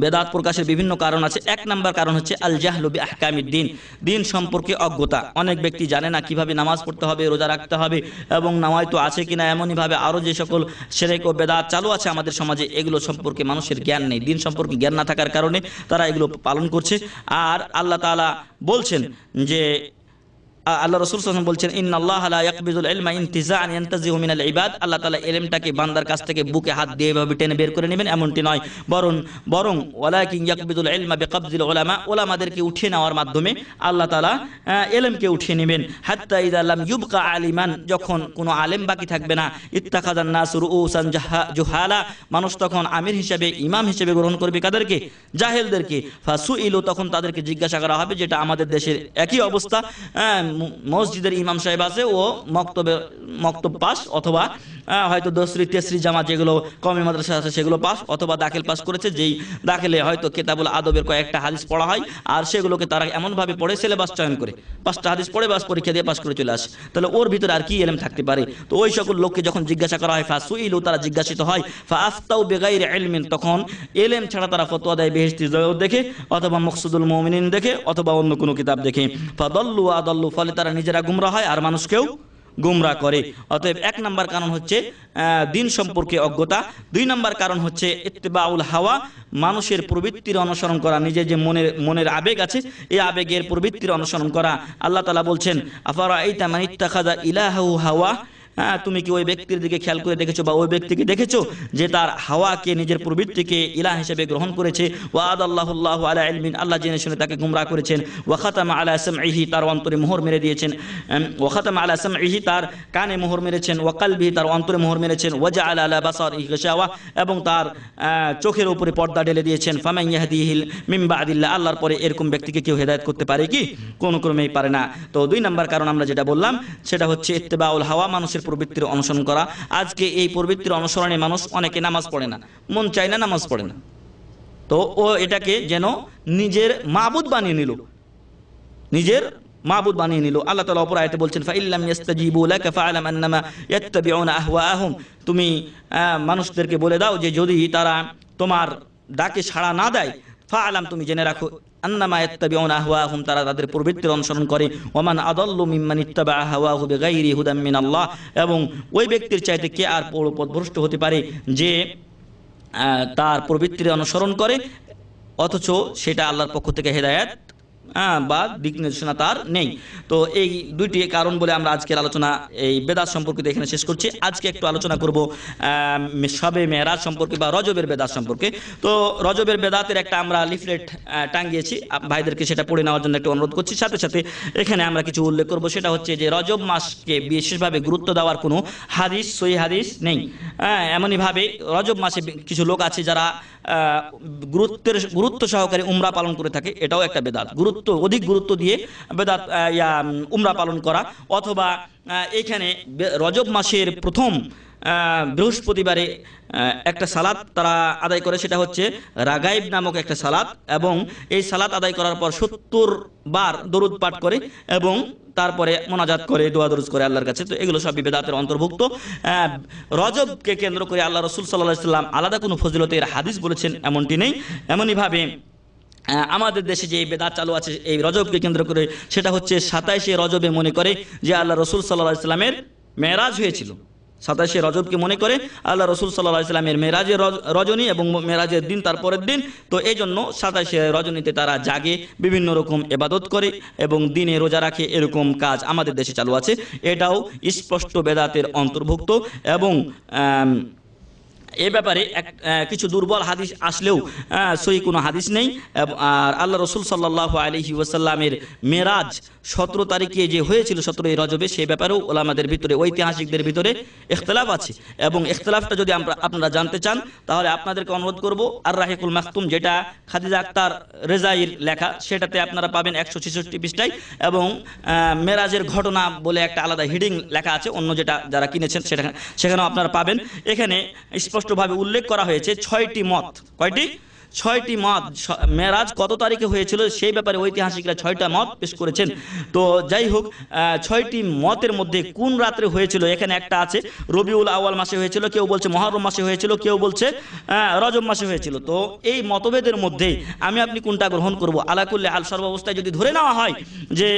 বেদাত প্রকাশের বিভিন্ন কারণ আছে এক নাম্বার কারণ হচ্ছে আল জাহলবি আহকামির দিন দিন সম্পর্কে অজ্ঞতা অনেক ব্যক্তি জানে না কিভাবে নামাজ পড়তে হবে রোজা রাখতে হবে এবং নামাজ তো আছে কিনা এমনইভাবে আরও যে সকল সেরেক ও বেদাত চালু আছে আমাদের সমাজে এগুলো সম্পর্কে মানুষের জ্ঞান নেই দিন সম্পর্কে জ্ঞান না থাকার কারণে তারা এগুলো পালন করছে আর আল্লাহ তালা বলছেন যে আল্লাহ রসুল বলছেন ইন আল্লাহ ইয়াকবিজুল ইলমা ইনতিজান ইয়ানতাজিহু মিনাল ইবাদ আল্লাহ তাআলা ইলমটাকে বান্দার কাছ থেকে বুকে হাত দিয়ে এভাবে টেনে বের করে নেবেন এমনটি নয় বরং বরং ওয়ালাকিন ইয়াকবিজুল ইলমা বিকবজিল উলামা উলামাদেরকে উঠিয়ে নেওয়ার মাধ্যমে আল্লাহ তাআলা ইলমকে উঠিয়ে নেবেন হাত্তা ইযা লাম ইউবকা আলিমান যখন কোনো আলেম বাকি থাকবে না ইত্তাখাযান নাস রুউসান জুহালা মানুষ তখন আমির হিসেবে ইমাম হিসেবে গ্রহণ করবে কাদেরকে জাহেলদেরকে ফাসুইলু তখন তাদেরকে জিজ্ঞাসা করা হবে যেটা আমাদের দেশের একই অবস্থা মসজিদের ইমাম সাহেব আছে ও মক্তবে মক্তব পাস অথবা হয়তো দোসরি তেসরি জামা যেগুলো কমি মাদ্রাসা আছে সেগুলো পাস অথবা দাখিল পাস করেছে যেই দাখিলে হয়তো কেতাবুল আদবের কয়েকটা হাদিস পড়া হয় আর সেগুলোকে তারা এমনভাবে পড়ে সিলেবাস চয়ন করে পাঁচটা হাদিস পড়ে বাস পরীক্ষা দিয়ে পাস করে চলে আসে তাহলে ওর ভিতরে আর কি এলেম থাকতে পারে তো ওই সকল লোককে যখন জিজ্ঞাসা করা হয় ফা সুইলু তারা জিজ্ঞাসিত হয় ফা আফতাউ বেগাইর এলমিন তখন এলেম ছাড়া তারা ফতোয়া দেয় বেহেস্তি জয়দ দেখে অথবা মকসুদুল মোমিন দেখে অথবা অন্য কোনো কিতাব দেখে ফা দল্লু আদল্লু ফল তাহলে তারা নিজেরা গুমরা হয় আর মানুষকেও গুমরা করে অতএব এক নাম্বার কারণ হচ্ছে দিন সম্পর্কে অজ্ঞতা দুই নাম্বার কারণ হচ্ছে ইত্তেবাউল হাওয়া মানুষের প্রবৃত্তির অনুসরণ করা নিজে যে মনের মনের আবেগ আছে এই আবেগের প্রবৃত্তির অনুসরণ করা আল্লাহ তালা বলছেন আফারা এই তামানিত্তা ইত্তাখাজা ইলাহু হাওয়া হ্যাঁ তুমি কি ওই ব্যক্তির দিকে খেয়াল করে দেখেছো বা ওই ব্যক্তিকে দেখেছো যে তার হাওয়াকে নিজের প্রবৃত্তিকে ইলা হিসেবে গ্রহণ করেছে ওয়াদ আল্লাহ আলা আলমিন আল্লাহ জেনে শুনে তাকে গুমরা করেছেন ওয়াখাতাম আলা আসম ইহি তার অন্তরে মোহর মেরে দিয়েছেন ওয়াখাতাম আলা আসম ইহি তার কানে মোহর মেরেছেন ওয়াকালবিহি তার অন্তরে মোহর মেরেছেন ওয়াজা আলা আলা বাসার ইহসাওয়া এবং তার চোখের উপরে পর্দা ঢেলে দিয়েছেন ফামাই ইয়াহদিহিল মিম্বা আদিল্লা আল্লাহর পরে এরকম ব্যক্তিকে কেউ হেদায়ত করতে পারে কি কোনো ক্রমেই পারে না তো দুই নম্বর কারণ আমরা যেটা বললাম সেটা হচ্ছে ইত্তেবাউল হাওয়া মানুষের প্রবৃত্তির অনুসরণ করা আজকে এই প্রবৃত্তির অনুসরণে মানুষ অনেকে নামাজ পড়ে না মন চায় না নামাজ পড়ে না তো ও এটাকে যেন নিজের মাবুদ বানিয়ে নিল নিজের মাবুদ বানিয়ে নিল আল্লাহ তালা অপর আয়তে বলছেন ফাইল্লাম ইয়াস্তাজিবু লাকা ফাআলাম আন্নামা ইয়াত্তাবিউনা আহওয়াআহুম তুমি মানুষদেরকে বলে দাও যে যদি তারা তোমার ডাকে সাড়া না দেয় ফাআলাম তুমি জেনে রাখো তারা তাদের প্রবৃত্তির অনুসরণ করে ওমান আদাল্লু মিম্মান ইত্তাবা আহওয়াহু বিগাইরি হুদাম মিনাল্লাহ এবং ওই ব্যক্তির চাইতে কে আর পথভ্রষ্ট হতে পারে যে তার প্রবৃত্তির অনুসরণ করে অথচ সেটা আল্লাহর পক্ষ থেকে হেদায়াত হ্যাঁ, বা দিক নির্দেশনা তার নেই তো এই দুইটি কারণ বলে আমরা আজকের আলোচনা এই বেদাত সম্পর্কিত এখানে শেষ করছি আজকে একটু আলোচনা করব সবে মেয়েরাজ সম্পর্কে বা রজবের বেদাত সম্পর্কে তো রজবের বেদাতের একটা আমরা লিফলেট টাঙ্গিয়েছি ভাইদেরকে সেটা পড়ে নেওয়ার জন্য একটু অনুরোধ করছি সাথে সাথে এখানে আমরা কিছু উল্লেখ করব সেটা হচ্ছে যে রজব মাসকে বিশেষভাবে গুরুত্ব দেওয়ার কোনো হাদিস সই হাদিস নেই হ্যাঁ এমনইভাবে রজব মাসে কিছু লোক আছে যারা গুরুত্বের গুরুত্ব সহকারে উমরা পালন করে থাকে এটাও একটা বেদাত গুরুত্ব গুরুত্ব অধিক গুরুত্ব দিয়ে বেদাত উমরা পালন করা অথবা এখানে রজব মাসের প্রথম বৃহস্পতিবারে একটা সালাদ তারা আদায় করে সেটা হচ্ছে রাগাইব নামক একটা সালাদ এবং এই সালাদ আদায় করার পর সত্তর বার দরুদ পাঠ করে এবং তারপরে মোনাজাত করে দোয়া দরুজ করে আল্লাহর কাছে তো এগুলো সব বিবেদাতের অন্তর্ভুক্ত রজবকে কেন্দ্র করে আল্লাহ রসুল সাল্লাহ আলাদা কোনো ফজিলতের হাদিস বলেছেন এমনটি নেই এমনইভাবে হ্যাঁ, আমাদের দেশে যে বেদাত চালু আছে এই রজবকে কেন্দ্র করে সেটা হচ্ছে সাতাইশে রজবে মনে করে যে আল্লাহ রসুল সাল্লাহ ইসলামের মেয়েরাজ হয়েছিল সাতাশে রজবকে মনে করে আল্লাহ রসুল সাল্লাহ ইসলামের মেয়েরাজের রজনী এবং মেরাজের দিন তার পরের দিন তো এই জন্য সাতাশে রজনীতে তারা জাগে বিভিন্ন রকম এবাদত করে এবং দিনে রোজা রাখে এরকম কাজ আমাদের দেশে চালু আছে এটাও স্পষ্ট বেদাতের অন্তর্ভুক্ত এবং এ ব্যাপারে এক কিছু দুর্বল হাদিস আসলেও সই কোনো হাদিস নেই আর আল্লাহ রসুল সাল্লাহ আলহি ওয়াসাল্লামের মেরাজ সতেরো তারিখে যে হয়েছিল সতেরোই রজবে সে ব্যাপারেও ওলামাদের ভিতরে ঐতিহাসিকদের ভিতরে ইখতলাফ আছে এবং ইখতলাফটা যদি আমরা আপনারা জানতে চান তাহলে আপনাদেরকে অনুরোধ করবো আর রাহেকুল মাহতুম যেটা খাদিজা আক্তার রেজাইর লেখা সেটাতে আপনারা পাবেন একশো ছেষট্টি পৃষ্ঠায় এবং মেরাজের ঘটনা বলে একটা আলাদা হিডিং লেখা আছে অন্য যেটা যারা কিনেছেন সেটা সেখানেও আপনারা পাবেন এখানে স্পষ্ট স্পষ্টভাবে উল্লেখ করা হয়েছে ছয়টি মত কয়টি ছয়টি মত মেরাজ কত তারিখে হয়েছিল সেই ব্যাপারে ঐতিহাসিকরা ছয়টা মত পেশ করেছেন তো যাই হোক ছয়টি মতের মধ্যে কোন রাত্রে হয়েছিল এখানে একটা আছে রবিউল আওয়াল মাসে হয়েছিল কেউ বলছে মহরম মাসে হয়েছিল কেউ বলছে রজব মাসে হয়েছিল তো এই মতভেদের মধ্যে আমি আপনি কোনটা গ্রহণ করব আলাকুল্লে আল সর্বাবস্থায় যদি ধরে নেওয়া হয় যে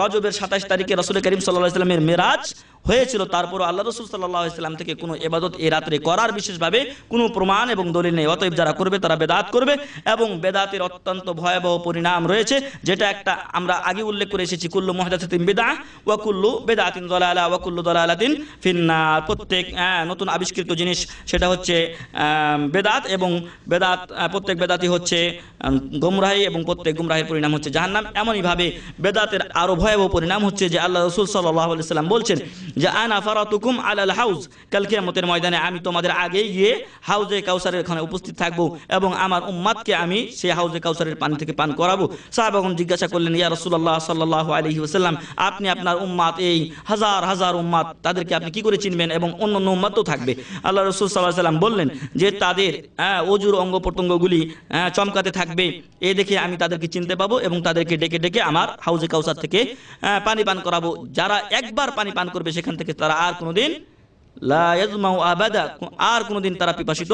রজবের সাতাশ তারিখে রসুল করিম সাল্লাহ ইসলামের মেরাজ হয়েছিল তারপর আল্লাহ রসুল সাল্লাহ ইসলাম থেকে কোনো এবাদত এ রাত্রে করার বিশেষভাবে কোনো প্রমাণ এবং দলিল নেই অতএব যারা করবে তারা বেদাত করবে এবং বেদাতের অত্যন্ত ভয়াবহ পরিণাম রয়েছে যেটা একটা আমরা আগে উল্লেখ করে এসেছি কুল্লু মহাদাতিন বেদা ওয়াকুল্লু বেদাতিন দলালা ওয়াকুল্লু দলালাতিন ফিন্নার প্রত্যেক হ্যাঁ, নতুন আবিষ্কৃত জিনিস সেটা হচ্ছে বেদাত এবং বেদাত প্রত্যেক বেদাতি হচ্ছে গুমরাহী এবং প্রত্যেক গুমরাহের পরিণাম হচ্ছে জাহান্নাম এমনইভাবে বেদাতের আরও ভয়াবহ পরিণাম হচ্ছে যে আল্লাহ রসুল সাল্লাহ সাল্লাম বলছেন যে আনা ফারাতুকুম আলাল হাউজ কাল কিয়ামতের ময়দানে আমি তোমাদের আগেই গিয়ে হাউজে কাউসারের ওখানে উপস্থিত থাকবো এবং আমার উম্মাদকে আমি সেই হাউজে কাউসারের পানি থেকে পান করাবো সাহাবাগন জিজ্ঞাসা করলেন ইয়া রাসূলুল্লাহ সাল্লাল্লাহু আলাইহি ওয়াসাল্লাম আপনি আপনার উম্মাদ এই হাজার হাজার উম্মাদ তাদেরকে আপনি কি করে চিনবেন এবং অন্য অন্য উম্মাদ তো থাকবে আল্লাহ রাসূল সাল্লাল্লাহু আলাইহি সাল্লাম বললেন যে তাদের হ্যাঁ, অজুর অঙ্গ প্রত্যঙ্গগুলি হ্যাঁ, চমকাতে থাকবে এ দেখে আমি তাদেরকে চিনতে পাবো এবং তাদেরকে ডেকে ডেকে আমার হাউজে কাউসার থেকে হ্যাঁ, পানি পান করাবো যারা একবার পানি পান করবে সেখান থেকে তারা আর কোনোদিন আবাদা আর কোনোদিন তারা পিপাসিত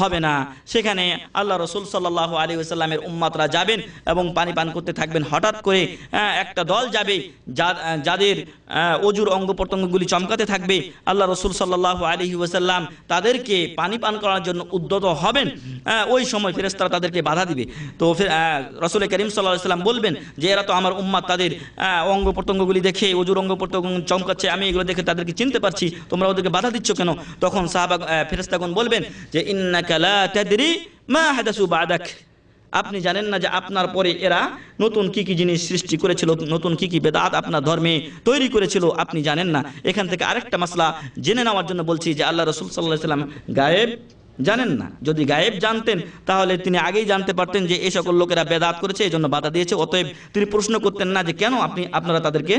হবে না সেখানে আল্লাহ রসুল সাল্লাহ আলী সাল্লামের উম্মাতরা যাবেন এবং পানি পান করতে থাকবেন হঠাৎ করে হ্যাঁ, একটা দল যাবে যাদের অজুর অঙ্গ প্রত্যঙ্গগুলি চমকাতে থাকবে আল্লাহ রসুল সাল্লাহ আলী ওসাল্লাম তাদেরকে পানি পান করার জন্য উদ্যত হবেন ওই সময় ফেরেস্তারা তাদেরকে বাধা দিবে তো রসুল করিম সাল্লাহ সাল্লাম বলবেন যে এরা তো আমার উম্মাদ তাদের অঙ্গ প্রত্যঙ্গগুলি দেখে অজুর অঙ্গ প্রত্যঙ্গ চমকাচ্ছে আমি এগুলো দেখে তাদেরকে চিনতে পারছি তোমরা ওদেরকে বাধা বাধা দিচ্ছ কেন তখন সাহাবা ফেরেস্তাগণ বলবেন যে বাদাক আপনি জানেন না যে আপনার পরে এরা নতুন কি কি জিনিস সৃষ্টি করেছিল নতুন কি কি বেদাত আপনার ধর্মে তৈরি করেছিল আপনি জানেন না এখান থেকে আরেকটা মাসলা জেনে নেওয়ার জন্য বলছি যে আল্লাহ রসুল সাল্লাহ সাল্লাম গায়েব জানেন না যদি গায়েব জানতেন তাহলে তিনি আগেই জানতে পারতেন যে এই সকল লোকেরা বেদাত করেছে এই জন্য বাধা দিয়েছে অতএব তিনি প্রশ্ন করতেন না যে কেন আপনি আপনারা তাদেরকে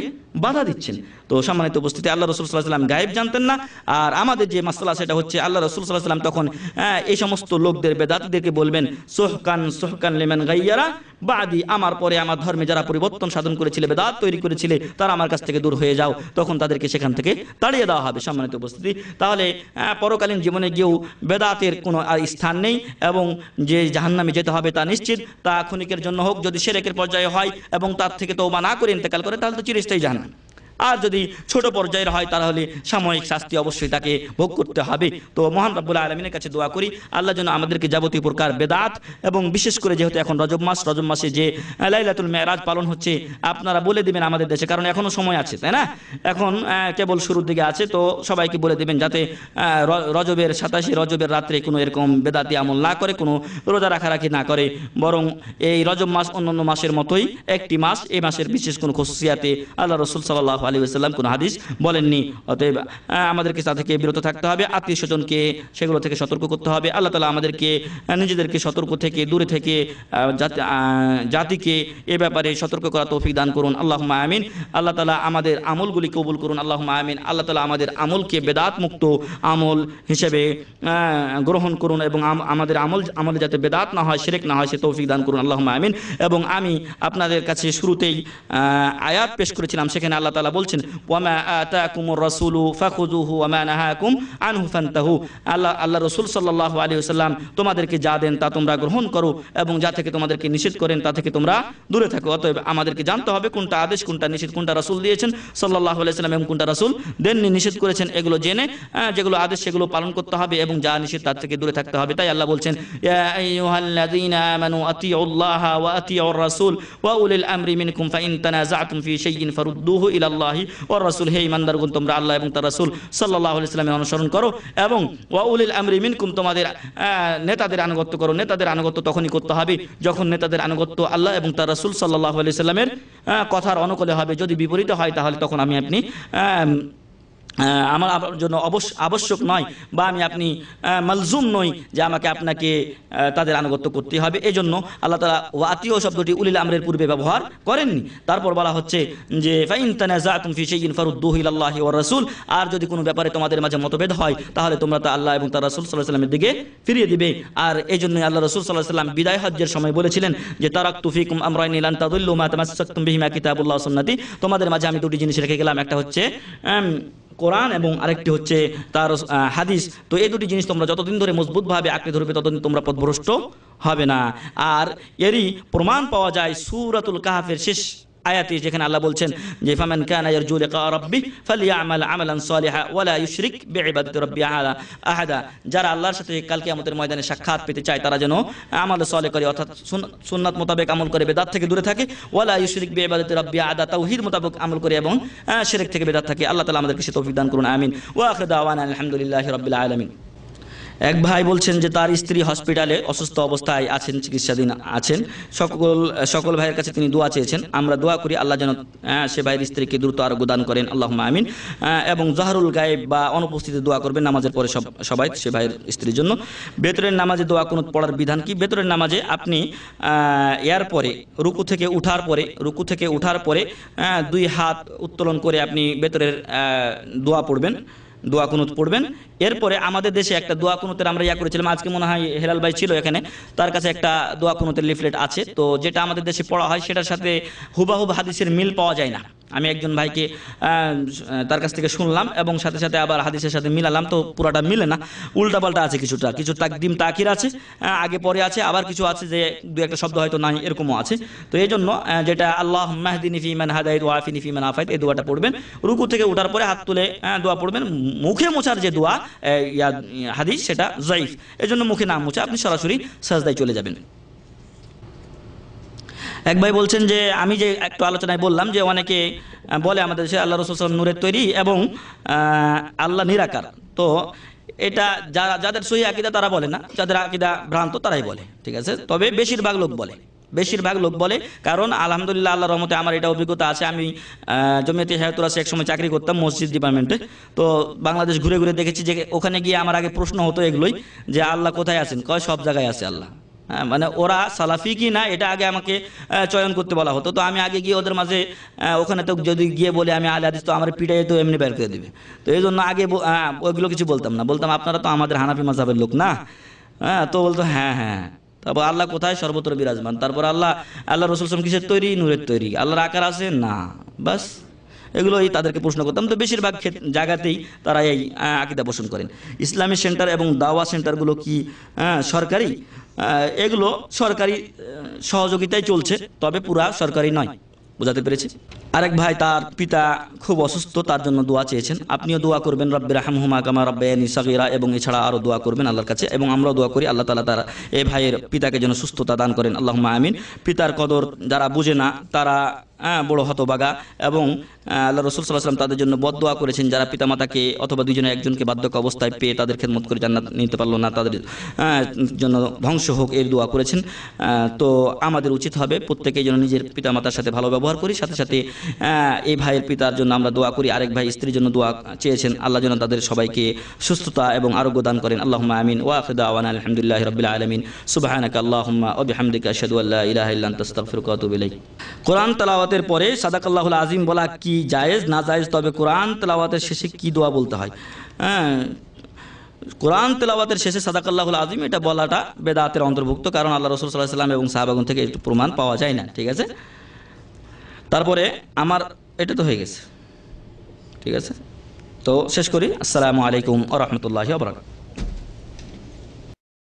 বাধা দিচ্ছেন তো সম্মানিত উপস্থিতি আল্লাহ রসুল সাল্লাহ সাল্লাম গায়েব জানতেন না আর আমাদের যে মাসাল্লাহ সেটা হচ্ছে আল্লাহ রসুল সাল্লাহ সাল্লাম তখন হ্যাঁ, এই সমস্ত লোকদের বেদাতিদেরকে বলবেন সোহকান সোহকান লেমেন গাইয়ারা বাদি আমার পরে আমার ধর্মে যারা পরিবর্তন সাধন করেছিল বেদাত তৈরি করেছিল তারা আমার কাছ থেকে দূর হয়ে যাও তখন তাদেরকে সেখান থেকে তাড়িয়ে দেওয়া হবে সম্মানিত উপস্থিতি তাহলে হ্যাঁ, পরকালীন জীবনে গিয়েও বেদাতের এর কোনো স্থান নেই এবং যে জাহান্নামে যেতে হবে তা নিশ্চিত তা ক্ষণিকের জন্য হোক যদি সেরেকের পর্যায়ে হয় এবং তার থেকে তৌবা না করে ইন্তেকাল করে তাহলে তো চিরস্থায়ী জাহান্নাম আর যদি ছোট পর্যায়ের হয় তাহলে সাময়িক শাস্তি অবশ্যই তাকে ভোগ করতে হবে তো মহান রাবুল্লাহ আলমিনের কাছে দোয়া করি আল্লাহ যেন আমাদেরকে যাবতীয় প্রকার বেদাত এবং বিশেষ করে যেহেতু এখন রজব মাস রজব মাসে যে লাইলাতুল মেরাজ পালন হচ্ছে আপনারা বলে দিবেন আমাদের দেশে কারণ এখনও সময় আছে তাই না এখন কেবল শুরুর দিকে আছে তো সবাইকে বলে দেবেন যাতে রজবের সাতাশে রজবের রাত্রে কোনো এরকম বেদাতি আমল না করে কোনো রোজা রাখারাখি না করে বরং এই রজব মাস অন্যান্য মাসের মতোই একটি মাস এই মাসের বিশেষ কোনো খুশিয়াতে আল্লাহ রসুল সাল্লাহ আলী সাল্লাম কোনো হাদিস বলেননি অতএব আমাদেরকে তা থেকে বিরত থাকতে হবে আত্মীয় স্বজনকে সেগুলো থেকে সতর্ক করতে হবে আল্লাহ তালা আমাদেরকে নিজেদেরকে সতর্ক থেকে দূরে থেকে জাতিকে এ ব্যাপারে সতর্ক করা তৌফিক দান করুন আল্লাহ আমিন আল্লাহ তালা আমাদের আমলগুলি কবুল করুন আল্লাহ আমিন আল্লাহ তালা আমাদের আমলকে বেদাত মুক্ত আমল হিসেবে গ্রহণ করুন এবং আমাদের আমল আমলে যাতে বেদাত না হয় সেরেক না হয় সে তৌফিক দান করুন আল্লাহ আমিন এবং আমি আপনাদের কাছে শুরুতেই আয়াত পেশ করেছিলাম সেখানে আল্লাহ তালা বলছেন আল্লাহ আল্লাহ রসুল সাল্লাহ আলী সাল্লাম তোমাদেরকে যা দেন তা তোমরা গ্রহণ করো এবং যা থেকে তোমাদেরকে নিষেধ করেন তা থেকে তোমরা দূরে থাকো অতএব আমাদেরকে জানতে হবে কোনটা আদেশ কোনটা নিষেধ কোনটা রাসুল দিয়েছেন সাল্লাহ আলাইসাল্লাম এবং কোনটা রাসুল দেননি নিষেধ করেছেন এগুলো জেনে যেগুলো আদেশ সেগুলো পালন করতে হবে এবং যা নিষেধ তার থেকে দূরে থাকতে হবে তাই আল্লাহ বলছেন ওয়া রাসূল ওয়া উলিল আমরি মিনকুম ফা ইন তানাযাতুম ফি শাইইন ফারুদ্দুহু ইলা আল্লাহি ও রাসুল হে গুণ তোমরা আল্লাহ এবং তার রাসুল সাল্লাহ ইসলামের অনুসরণ করো এবং ওয়াউলিল আমরি মিনকুম তোমাদের নেতাদের আনুগত্য করো নেতাদের আনুগত্য তখনই করতে হবে যখন নেতাদের আনুগত্য আল্লাহ এবং তার রাসুল সাল্লাহ আলি সাল্লামের কথার অনুকূলে হবে যদি বিপরীত হয় তাহলে তখন আমি আপনি আমার জন্য অবশ্য আবশ্যক নয় বা আমি আপনি মালজুম নই যে আমাকে আপনাকে তাদের আনুগত্য করতে হবে এজন্য আল্লাহ তালা ওয়াতিও শব্দটি উলিল আমরের পূর্বে ব্যবহার করেননি তারপর বলা হচ্ছে যে ফাইনতানাজাকুমফিশাইনফারুদ্দুহিল্লাহ ওয়া রাসূল আর যদি কোনো ব্যাপারে তোমাদের মাঝে মতভেদ হয় তাহলে তোমরা তা আল্লাহ এবং তার রাসূল সাল্লাল্লাহু আলাইহি সাল্লামের দিকে ফিরিয়ে দিবে আর এই জন্য আল্লাহ রাসূল সাল্লাল্লাহু আলাইহি সাল্লাম বিদায় হজ্জের সময় বলেছিলেন যে তারাক তুফিকুম আমরাইন লান তাদুল্লু মা তামাসসাকতুম বিহিমা কিতাবুল্লাহ সুন্নতি তোমাদের মাঝে আমি দুটি জিনিস রেখে গেলাম একটা হচ্ছে কোরআন এবং আরেকটি হচ্ছে তার হাদিস তো এই দুটি জিনিস তোমরা যতদিন ধরে মজবুতভাবে আঁকড়ে ধরবে ততদিন তোমরা পথভ্রষ্ট হবে না আর এরই প্রমাণ পাওয়া যায় সুরাতুল কাহাফের শেষ আয়াতি যেখানে আল্লাহ বলছেন যে ফামান কানা ইয়ারজু লিকা রাব্বি ফালইআমাল আমালান সালিহা ওয়া লা ইউশরিক বিইবাদাতি রাব্বি আহাদা আহাদা যারা আল্লাহর সাথে কাল কিয়ামতের ময়দানে সাক্ষাৎ পেতে চায় তারা যেন আমাল সালেহ করে অর্থাৎ সুন্নাত মোতাবেক আমল করে বেদাত থেকে দূরে থাকে ওয়া লা ইউশরিক বিইবাদাতি রাব্বি আহাদা তাওহীদ মোতাবেক আমল করে এবং শিরক থেকে বেদাত থাকে আল্লাহ তাআলা আমাদেরকে সে তৌফিক দান করুন আমিন ওয়া আখির দাওয়ানা আলহামদুলিল্লাহি রাব্বিল আলামিন এক ভাই বলছেন যে তার স্ত্রী হসপিটালে অসুস্থ অবস্থায় আছেন চিকিৎসাধীন আছেন সকল সকল ভাইয়ের কাছে তিনি দোয়া চেয়েছেন আমরা দোয়া করি আল্লাহ যেন হ্যাঁ, সে ভাইয়ের স্ত্রীকে দ্রুত আরোগ্য দান করেন আল্লাহ আমিন হ্যাঁ, এবং জাহারুল গায়েব বা অনুপস্থিতি দোয়া করবেন নামাজের পরে সব সবাই সে ভাইয়ের স্ত্রীর জন্য বেতরের নামাজে দোয়া কোনো পড়ার বিধান কি বেতরের নামাজে আপনি এর পরে রুকু থেকে উঠার পরে রুকু থেকে উঠার পরে হ্যাঁ, দুই হাত উত্তোলন করে আপনি বেতরের দোয়া পড়বেন দোয়া কুনুত পড়বেন এরপরে আমাদের দেশে একটা দোয়া কুনুতের আমরা ইয়া করেছিলাম আজকে মনে হয় হেলাল ভাই ছিল এখানে তার কাছে একটা দোয়া কুনুতের লিফলেট আছে তো যেটা আমাদের দেশে পড়া হয় সেটার সাথে হুবাহুব হাদিসের মিল পাওয়া যায় না আমি একজন ভাইকে তার কাছ থেকে শুনলাম এবং সাথে সাথে আবার হাদিসের সাথে মিলালাম তো পুরাটা মিলে না উল্টাপাল্টা আছে কিছুটা কিছু তাকদিম তাকির আছে আগে পরে আছে আবার কিছু আছে যে দু একটা শব্দ হয়তো নাই এরকমও আছে তো এই জন্য যেটা আল্লাহ মাহদিনী ফিমান হাদাইদ ওয়াফিনী ফিমান আফাইদ এই দোয়াটা পড়বেন রুকু থেকে ওঠার পরে হাত তুলে দোয়া পড়বেন মুখে মোছার যে দোয়া হাদিস সেটা জয়ীফ এজন্য মুখে না মুছে আপনি সরাসরি সাজদায় চলে যাবেন এক ভাই বলছেন যে আমি যে একটু আলোচনায় বললাম যে অনেকে বলে আমাদের দেশে আল্লাহ রসুল নূরের তৈরি এবং আল্লাহ নিরাকার তো এটা যারা যাদের সহি আকিদা তারা বলে না যাদের আকিদা ভ্রান্ত তারাই বলে ঠিক আছে তবে বেশিরভাগ লোক বলে বেশিরভাগ লোক বলে কারণ আলহামদুলিল্লাহ আল্লাহ রহমতে আমার এটা অভিজ্ঞতা আছে আমি জমিয়তে হায়াতুরাসে এক সময় চাকরি করতাম মসজিদ ডিপার্টমেন্টে তো বাংলাদেশ ঘুরে ঘুরে দেখেছি যে ওখানে গিয়ে আমার আগে প্রশ্ন হতো এগুলোই যে আল্লাহ কোথায় আছেন কয় সব জায়গায় আছে আল্লাহ হ্যাঁ, মানে ওরা সালাফি কি না এটা আগে আমাকে চয়ন করতে বলা হতো তো আমি আগে গিয়ে ওদের মাঝে ওখানে তো যদি গিয়ে বলি আমি আলে আদিস তো আমার পিটাই তো এমনি বের করে দেবে তো এই জন্য আগে ওইগুলো কিছু বলতাম না বলতাম আপনারা তো আমাদের হানাফি মাঝাবের লোক না হ্যাঁ তো বলতো হ্যাঁ হ্যাঁ তারপর আল্লাহ কোথায় সর্বত্র বিরাজমান তারপর আল্লাহ আল্লাহ রসুল কিসের তৈরি নূরের তৈরি আল্লাহর আকার আছে না বাস এগুলোই তাদেরকে প্রশ্ন করতাম তো বেশিরভাগ জায়গাতেই তারা এই আকিদা পোষণ করেন ইসলামী সেন্টার এবং দাওয়া সেন্টারগুলো কি সরকারি এগুলো সরকারি সহযোগিতায় চলছে তবে পুরা সরকারি নয় বোঝাতে পেরেছি আরেক ভাই তার পিতা খুব অসুস্থ তার জন্য দোয়া চেয়েছেন আপনিও দোয়া করবেন রব্বির রাহমহুমা কামা রব্বায়ানি সাগিরা এবং এছাড়া আরও দোয়া করবেন আল্লাহর কাছে এবং আমরাও দোয়া করি আল্লাহ তালা তারা এ ভাইয়ের পিতাকে যেন সুস্থতা দান করেন আল্লাহ আমিন পিতার কদর যারা বুঝে না তারা হ্যাঁ, বড় হতবাগা এবং আল্লাহ রসুল সাল্লাহ তাদের জন্য দোয়া করেছেন যারা পিতামাতাকে অথবা দুজনে একজনকে বাধ্যক অবস্থায় পেয়ে তাদের খেদমত করে জান্নাত নিতে পারলো না তাদের জন্য ধ্বংস হোক এর দোয়া করেছেন তো আমাদের উচিত হবে প্রত্যেকেই যেন নিজের পিতামাতার সাথে ভালো ব্যবহার করি সাথে সাথে এই ভাইয়ের পিতার জন্য আমরা দোয়া করি আরেক ভাই স্ত্রীর জন্য দোয়া চেয়েছেন আল্লাহ যেন তাদের সবাইকে সুস্থতা এবং আরোগ্য দান করেন আল্লাহ আমিন ওয়াফেদা আওয়ান আলহামদুলিল্লাহ রবিল আলমিন সুবাহ আল্লাহ অবিহামদিক আশাদু আল্লাহ ইলাহ ইল্লাহ তাস্তাগফিরুকা ওয়া কোরআন তেলাওয়াত তেলাওয়াতের পরে সাদাকাল্লাহুল আজিম বলা কি জায়েজ না জায়েজ তবে কোরআন তেলাওয়াতের শেষে কি দোয়া বলতে হয় হ্যাঁ কোরআন তেলাওয়াতের শেষে সাদাকাল্লাহুল আজিম এটা বলাটা বেদাতের অন্তর্ভুক্ত কারণ আল্লাহ রসুল সাল্লাহ সাল্লাম এবং সাহাবাগুন থেকে একটু প্রমাণ পাওয়া যায় না ঠিক আছে তারপরে আমার এটা তো হয়ে গেছে ঠিক আছে তো শেষ করি আসসালামু আলাইকুম আ রহমতুল্লাহ বরাকাত